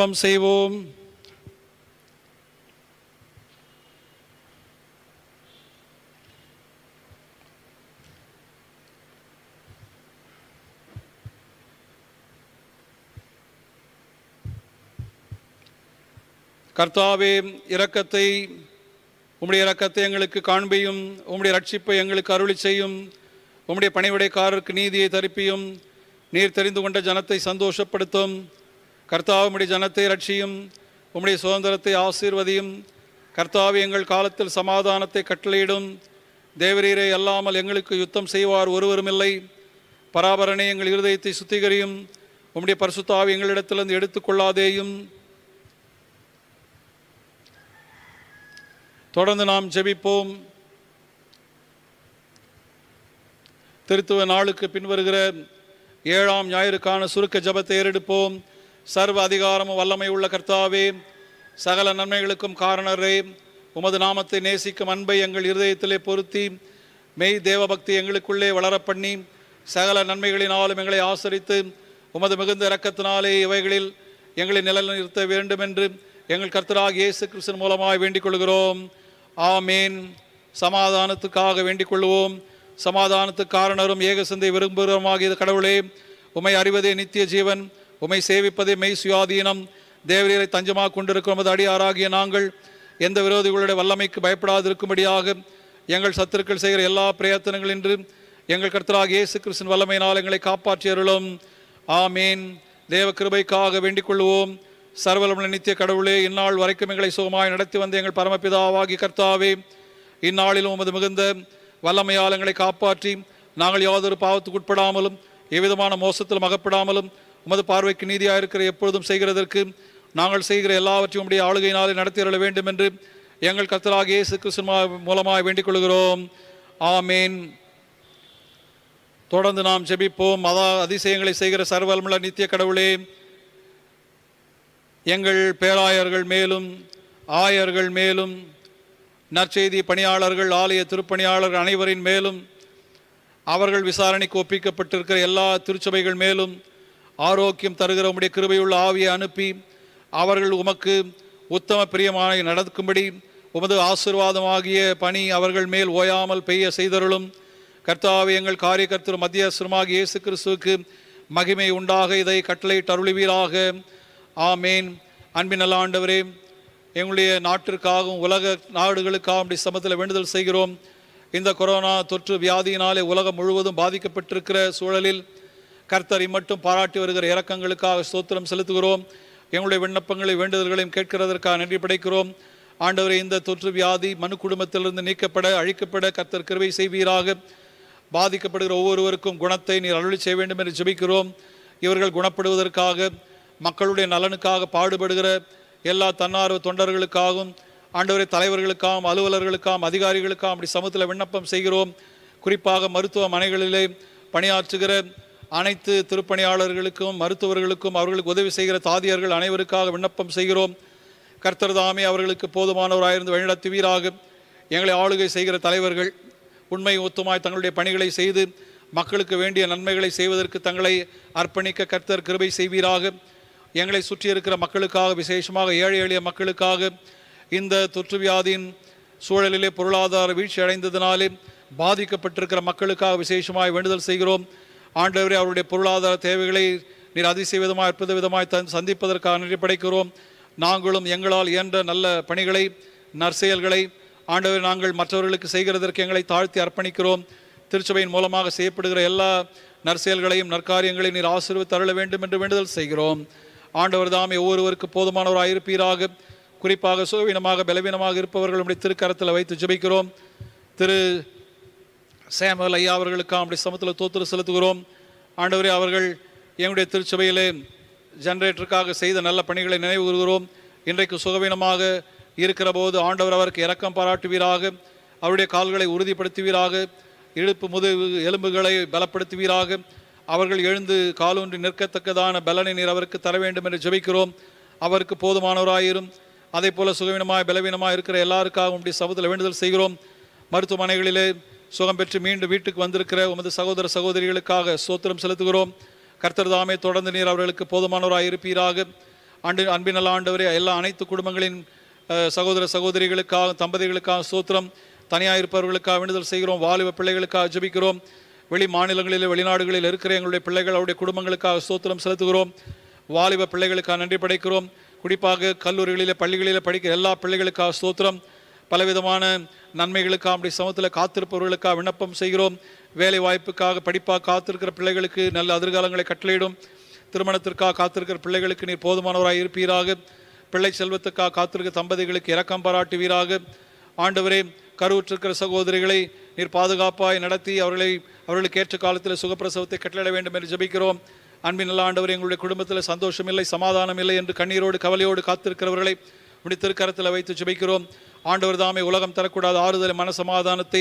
ஜபம் செய்வோம் கர்த்தாவே இரக்கத்தை உம்முடைய இரக்கத்தை எங்களுக்கு காண்பியும் உம்முடைய ரட்சிப்பை எங்களுக்கு அருளி செய்யும் உம்முடைய பணிவிடைக்காரருக்கு நீதியை தரிப்பியும் நீர் தெரிந்து கொண்ட ஜனத்தை சந்தோஷப்படுத்தும் கர்த்தாவும் உடைய ஜனத்தை ரட்சியும் உம்முடைய சுதந்திரத்தை ஆசீர்வதியும் கர்த்தாவி எங்கள் காலத்தில் சமாதானத்தை கட்டளையிடும் தேவரீரை அல்லாமல் எங்களுக்கு யுத்தம் செய்வார் ஒருவரும் இல்லை பராபரனே எங்கள் இருதயத்தை சுத்திகரியும் உம்முடைய பரிசுத்தாவி எங்களிடத்திலிருந்து எடுத்துக்கொள்ளாதேயும் தொடர்ந்து நாம் ஜெபிப்போம் திருத்துவ நாளுக்கு பின்வருகிற ஏழாம் ஞாயிறுக்கான சுருக்க ஜபத்தை ஏறெடுப்போம் சர்வ அதிகாரமும் வல்லமை உள்ள கர்த்தாவே சகல நன்மைகளுக்கும் காரணரே உமது நாமத்தை நேசிக்கும் அன்பை எங்கள் இருதயத்திலே பொருத்தி மெய் தேவபக்தி எங்களுக்குள்ளே வளரப்பண்ணி பண்ணி சகல நன்மைகளினாலும் எங்களை ஆசரித்து உமது மிகுந்த இரக்கத்தினாலே இவைகளில் எங்களை நிலைநிறுத்த வேண்டும் என்று எங்கள் கர்த்தராக இயேசு கிருஷ்ணன் மூலமாக வேண்டிக் கொள்கிறோம் ஆமேன் சமாதானத்துக்காக வேண்டிக் கொள்வோம் சமாதானத்துக்கு காரணரும் ஏகசந்தை விரும்புகிறோமாக கடவுளே உமை அறிவதே நித்திய ஜீவன் உமை சேவிப்பதே மெய் சுயாதீனம் தேவரீரை தஞ்சமாக கொண்டிருக்கிறோம் அடியாராகிய நாங்கள் எந்த விரோதிகளுடைய வல்லமைக்கு பயப்படாதிருக்கும்படியாக எங்கள் சத்துருக்கள் செய்கிற எல்லா என்று எங்கள் கர்த்தராக இயேசு கிருஷ்ணன் வல்லமையினால் எங்களை காப்பாற்றியருளும் ஆமீன் தேவ கிருபைக்காக வேண்டிக் கொள்வோம் சர்வலமுள்ள நித்திய கடவுளே இந்நாள் வரைக்கும் எங்களை சுகமாய் நடத்தி வந்த எங்கள் பரமபிதாவாகி கர்த்தாவே இந்நாளிலும் உமது மிகுந்த வல்லமையால் எங்களை காப்பாற்றி நாங்கள் யாதொரு பாவத்துக்கு உட்படாமலும் எவ்விதமான மோசத்திலும் அகப்படாமலும் உமது பார்வைக்கு நீதியாக இருக்கிற எப்பொழுதும் செய்கிறதற்கு நாங்கள் செய்கிற எல்லாவற்றையும் உடைய ஆளுகையினாலே நடத்தியருள வேண்டும் என்று எங்கள் கத்தலாக இயேசு கிறிஸ்து மூலமாக வேண்டிக் கொள்கிறோம் ஆமேன் தொடர்ந்து நாம் ஜெபிப்போம் அதா அதிசயங்களை செய்கிற சர்வல்முள்ள நித்திய கடவுளே எங்கள் பேராயர்கள் மேலும் ஆயர்கள் மேலும் நற்செய்தி பணியாளர்கள் ஆலய திருப்பணியாளர்கள் அனைவரின் மேலும் அவர்கள் விசாரணைக்கு ஒப்பிக்கப்பட்டிருக்கிற எல்லா திருச்சபைகள் மேலும் ஆரோக்கியம் தருகிற உம்முடைய கிருபையுள்ள ஆவியை அனுப்பி அவர்கள் உமக்கு உத்தம பிரியமான நடக்கும்படி உமது ஆசிர்வாதமாகிய பணி அவர்கள் மேல் ஓயாமல் பெய்ய செய்தருளும் கர்த்தாவை எங்கள் காரியக்கர்த்தர் மத்திய சிறுமாகி இயேசு கிறிஸ்துவுக்கு மகிமை உண்டாக இதை கட்டளை அருளிவீராக ஆமேன் அன்பின் நல்லாண்டவரே எங்களுடைய நாட்டிற்காகவும் உலக நாடுகளுக்காகவும் இப்படி சமத்தில் வேண்டுதல் செய்கிறோம் இந்த கொரோனா தொற்று வியாதியினாலே உலகம் முழுவதும் பாதிக்கப்பட்டிருக்கிற சூழலில் கர்த்தரை மட்டும் பாராட்டி வருகிற இறக்கங்களுக்காக ஸ்தோத்திரம் செலுத்துகிறோம் எங்களுடைய விண்ணப்பங்களை வேண்டுதல்களையும் கேட்கிறதற்காக நன்றி படைக்கிறோம் ஆண்டவரை இந்த தொற்று வியாதி மனு குடும்பத்திலிருந்து நீக்கப்பட அழிக்கப்பட கர்த்தர் கிருவை செய்வீராக பாதிக்கப்படுகிற ஒவ்வொருவருக்கும் குணத்தை நீர் அருளி செய்ய வேண்டும் என்று ஜெபிக்கிறோம் இவர்கள் குணப்படுவதற்காக மக்களுடைய நலனுக்காக பாடுபடுகிற எல்லா தன்னார்வ தொண்டர்களுக்காகவும் ஆண்டவரை தலைவர்களுக்காகவும் அலுவலர்களுக்காகவும் அதிகாரிகளுக்காகவும் அப்படி சமூகத்தில் விண்ணப்பம் செய்கிறோம் குறிப்பாக மருத்துவமனைகளிலே பணியாற்றுகிற அனைத்து திருப்பணியாளர்களுக்கும் மருத்துவர்களுக்கும் அவர்களுக்கு உதவி செய்கிற தாதியர்கள் அனைவருக்காக விண்ணப்பம் செய்கிறோம் கர்த்தர்தாமே அவர்களுக்கு போதுமானவராயிருந்து வழிநடத்துவீராக எங்களை ஆளுகை செய்கிற தலைவர்கள் உண்மை ஒத்துமாய் தங்களுடைய பணிகளை செய்து மக்களுக்கு வேண்டிய நன்மைகளை செய்வதற்கு தங்களை அர்ப்பணிக்க கர்த்தர் கிருபை செய்வீராக எங்களை சுற்றி இருக்கிற மக்களுக்காக விசேஷமாக ஏழை எளிய மக்களுக்காக இந்த தொற்றுவியாதியின் சூழலிலே பொருளாதார வீழ்ச்சி அடைந்ததினாலே பாதிக்கப்பட்டிருக்கிற மக்களுக்காக விசேஷமாக வேண்டுதல் செய்கிறோம் ஆண்டவரே அவருடைய பொருளாதார தேவைகளை நீர் அதிசய விதமாக அற்புத விதமாய் தன் சந்திப்பதற்காக நிறைய படைக்கிறோம் நாங்களும் எங்களால் இயன்ற நல்ல பணிகளை நற்செயல்களை ஆண்டவர் நாங்கள் மற்றவர்களுக்கு செய்கிறதற்கு எங்களை தாழ்த்தி அர்ப்பணிக்கிறோம் திருச்சபையின் மூலமாக செய்யப்படுகிற எல்லா நற்செயல்களையும் நற்காரியங்களையும் நீர் ஆசிர்வு தரள வேண்டும் என்று வேண்டுதல் செய்கிறோம் ஆண்டவர் தாமே ஒவ்வொருவருக்கு போதுமானவராக இருப்பீராக குறிப்பாக சுவீனமாக பலவீனமாக இருப்பவர்களுடைய திருக்கரத்தில் வைத்து ஜபிக்கிறோம் திரு சேமல் ஐயா அவர்களுக்காக அப்படி சமத்தில் தோத்துரை செலுத்துகிறோம் ஆண்டவரே அவர்கள் எங்களுடைய திருச்சபையிலே ஜெனரேட்டருக்காக செய்த நல்ல பணிகளை நினைவு கூறுகிறோம் இன்றைக்கு சுகவீனமாக இருக்கிற போது ஆண்டவர் அவருக்கு இரக்கம் பாராட்டுவீராக அவருடைய கால்களை உறுதிப்படுத்துவீராக இழுப்பு முதுகு எலும்புகளை பலப்படுத்துவீராக அவர்கள் எழுந்து காலூன்றி நிற்கத்தக்கதான பலனை நீர் அவருக்கு தர வேண்டும் என்று ஜெபிக்கிறோம் அவருக்கு போதுமானவராயிரும் அதே போல சுகவீனமாக பலவீனமாக இருக்கிற எல்லாருக்காகவும் இப்படி சமூகத்தில் வேண்டுதல் செய்கிறோம் மருத்துவமனைகளிலே சுகம் பெற்று மீண்டும் வீட்டுக்கு வந்திருக்கிற உமது சகோதர சகோதரிகளுக்காக சோத்திரம் செலுத்துகிறோம் கர்த்தர் தாமே தொடர்ந்து நீர் அவர்களுக்கு போதுமானவராக இருப்பீராக ஆண்டு அன்பின் ஆண்டவரே எல்லா அனைத்து குடும்பங்களின் சகோதர சகோதரிகளுக்காக தம்பதிகளுக்காக சோத்திரம் தனியாக இருப்பவர்களுக்காக விடுதல் செய்கிறோம் வாலிப பிள்ளைகளுக்காக ஜபிக்கிறோம் வெளி மாநிலங்களில் வெளிநாடுகளில் இருக்கிற எங்களுடைய பிள்ளைகள் அவருடைய குடும்பங்களுக்காக சோத்திரம் செலுத்துகிறோம் வாலிப பிள்ளைகளுக்காக நன்றி படைக்கிறோம் குறிப்பாக கல்லூரிகளில் பள்ளிகளில் படிக்கிற எல்லா பிள்ளைகளுக்காக சோத்திரம் பலவிதமான நன்மைகளுக்காக அப்படி சமூகத்தில் காத்திருப்பவர்களுக்காக விண்ணப்பம் செய்கிறோம் வேலை வாய்ப்புக்காக படிப்பாக காத்திருக்கிற பிள்ளைகளுக்கு நல்ல அதிர்காலங்களை கட்டளையிடும் திருமணத்திற்காக காத்திருக்கிற பிள்ளைகளுக்கு நீர் போதுமானவராக இருப்பீராக பிள்ளை செல்வத்துக்காக காத்திருக்கிற தம்பதிகளுக்கு இரக்கம் பாராட்டுவீராக ஆண்டவரே கருவுற்றிருக்கிற சகோதரிகளை நீர் பாதுகாப்பாய் நடத்தி அவர்களை அவர்களுக்கு ஏற்ற காலத்தில் சுகப்பிரசவத்தை கட்டளிட வேண்டும் என்று ஜபிக்கிறோம் அன்பின் நல்ல ஆண்டவர் எங்களுடைய குடும்பத்தில் சந்தோஷம் இல்லை சமாதானம் இல்லை என்று கண்ணீரோடு கவலையோடு காத்திருக்கிறவர்களை முடித்திருக்கரத்தில் வைத்து ஜபிக்கிறோம் ஆண்டவர் தாமே உலகம் தரக்கூடாத ஆறுதலை மனசமாதானத்தை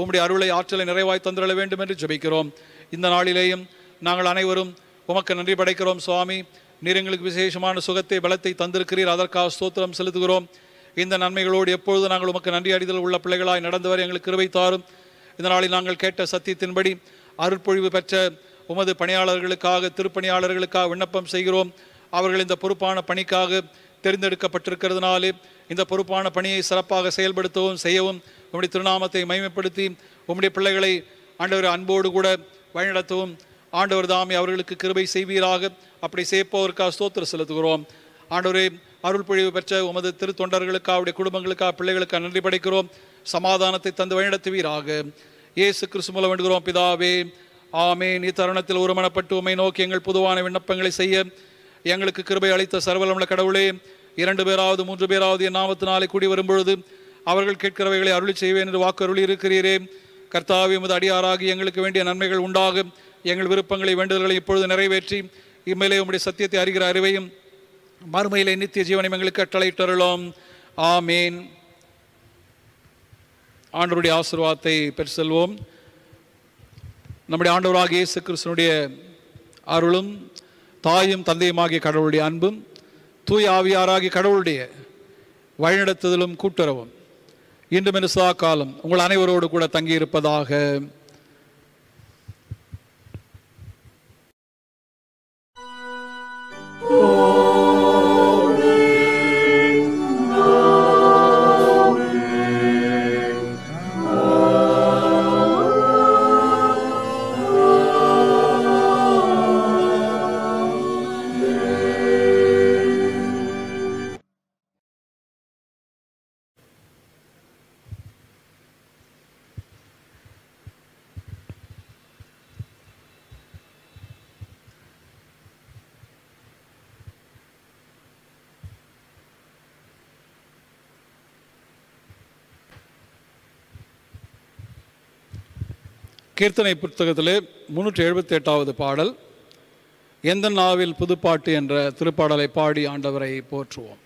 உம்முடைய அருளை ஆற்றலை நிறைவாய் தந்திரள வேண்டும் என்று ஜபிக்கிறோம் இந்த நாளிலேயும் நாங்கள் அனைவரும் உமக்கு நன்றி படைக்கிறோம் சுவாமி நீர் எங்களுக்கு விசேஷமான சுகத்தை பலத்தை தந்திருக்கிறீர் அதற்காக ஸ்தோத்திரம் செலுத்துகிறோம் இந்த நன்மைகளோடு எப்பொழுது நாங்கள் உமக்கு நன்றி அடிதல் உள்ள பிள்ளைகளாய் நடந்தவர் எங்களுக்கு கிருவை தாரும் இந்த நாளில் நாங்கள் கேட்ட சத்தியத்தின்படி அருட்பொழிவு பெற்ற உமது பணியாளர்களுக்காக திருப்பணியாளர்களுக்காக விண்ணப்பம் செய்கிறோம் அவர்கள் இந்த பொறுப்பான பணிக்காக தெரிந்தெடுக்கப்பட்டிருக்கிறதுனாலே இந்த பொறுப்பான பணியை சிறப்பாக செயல்படுத்தவும் செய்யவும் உம்முடைய திருநாமத்தை மைமைப்படுத்தி உம்முடைய பிள்ளைகளை ஆண்டவர் அன்போடு கூட வழிநடத்தவும் ஆண்டவர் தாமி அவர்களுக்கு கிருபை செய்வீராக அப்படி செய்ப்பவருக்காக ஸ்தோத்திர செலுத்துகிறோம் ஆண்டவரே அருள் பொழிவு பெற்ற உமது திருத்தொண்டர்களுக்கா அவருடைய குடும்பங்களுக்காக பிள்ளைகளுக்காக நன்றி படைக்கிறோம் சமாதானத்தை தந்து வழிநடத்துவீராக இயேசு கிறிஸ்து மூலம் வேண்டுகிறோம் பிதாவே ஆமே நீ தருணத்தில் ஒருமனப்பட்டு உமை நோக்கி எங்கள் பொதுவான விண்ணப்பங்களை செய்ய எங்களுக்கு கிருபை அளித்த சர்வலமுள்ள கடவுளே இரண்டு பேராவது மூன்று பேராவது என் நாமத்தினாலே கூடி வரும்பொழுது அவர்கள் கேட்கிறவைகளை அருளி செய்வேன் என்று வாக்கு அருளி இருக்கிறீரே கர்த்தாவி உமது அடியாராகி எங்களுக்கு வேண்டிய நன்மைகள் உண்டாகும் எங்கள் விருப்பங்களை வேண்டுதல்களை இப்பொழுது நிறைவேற்றி இம்மையிலே உம்முடைய சத்தியத்தை அறிகிற அறிவையும் மறுமையிலே நித்திய ஜீவனையும் எங்களுக்கு கட்டளையிட்டருளோம் ஆமீன் ஆண்டருடைய ஆசிர்வாதத்தை பெற்று செல்வோம் நம்முடைய ஆண்டவராக இயேசு கிறிஸ்தனுடைய அருளும் தாயும் தந்தையுமாகிய கடவுளுடைய அன்பும் தூய ஆவியாராகி கடவுளுடைய வழிநடத்துதலும் கூட்டுறவும் இன்று மினுசா காலம் உங்கள் அனைவரோடு கூட தங்கியிருப்பதாக கீர்த்தனை புத்தகத்திலே முன்னூற்றி எழுபத்தி எட்டாவது பாடல் எந்த நாவில் புதுப்பாட்டு என்ற திருப்பாடலை பாடி ஆண்டவரை போற்றுவோம்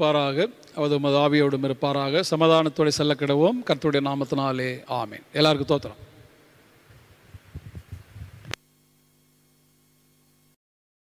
இருப்பாராக அவர் உமது ஆவியோடும் இருப்பாராக சமாதானத்தோடு செல்ல கிடவோம் கர்த்துடைய நாமத்தினாலே ஆமேன் எல்லாருக்கும் தோத்திரம்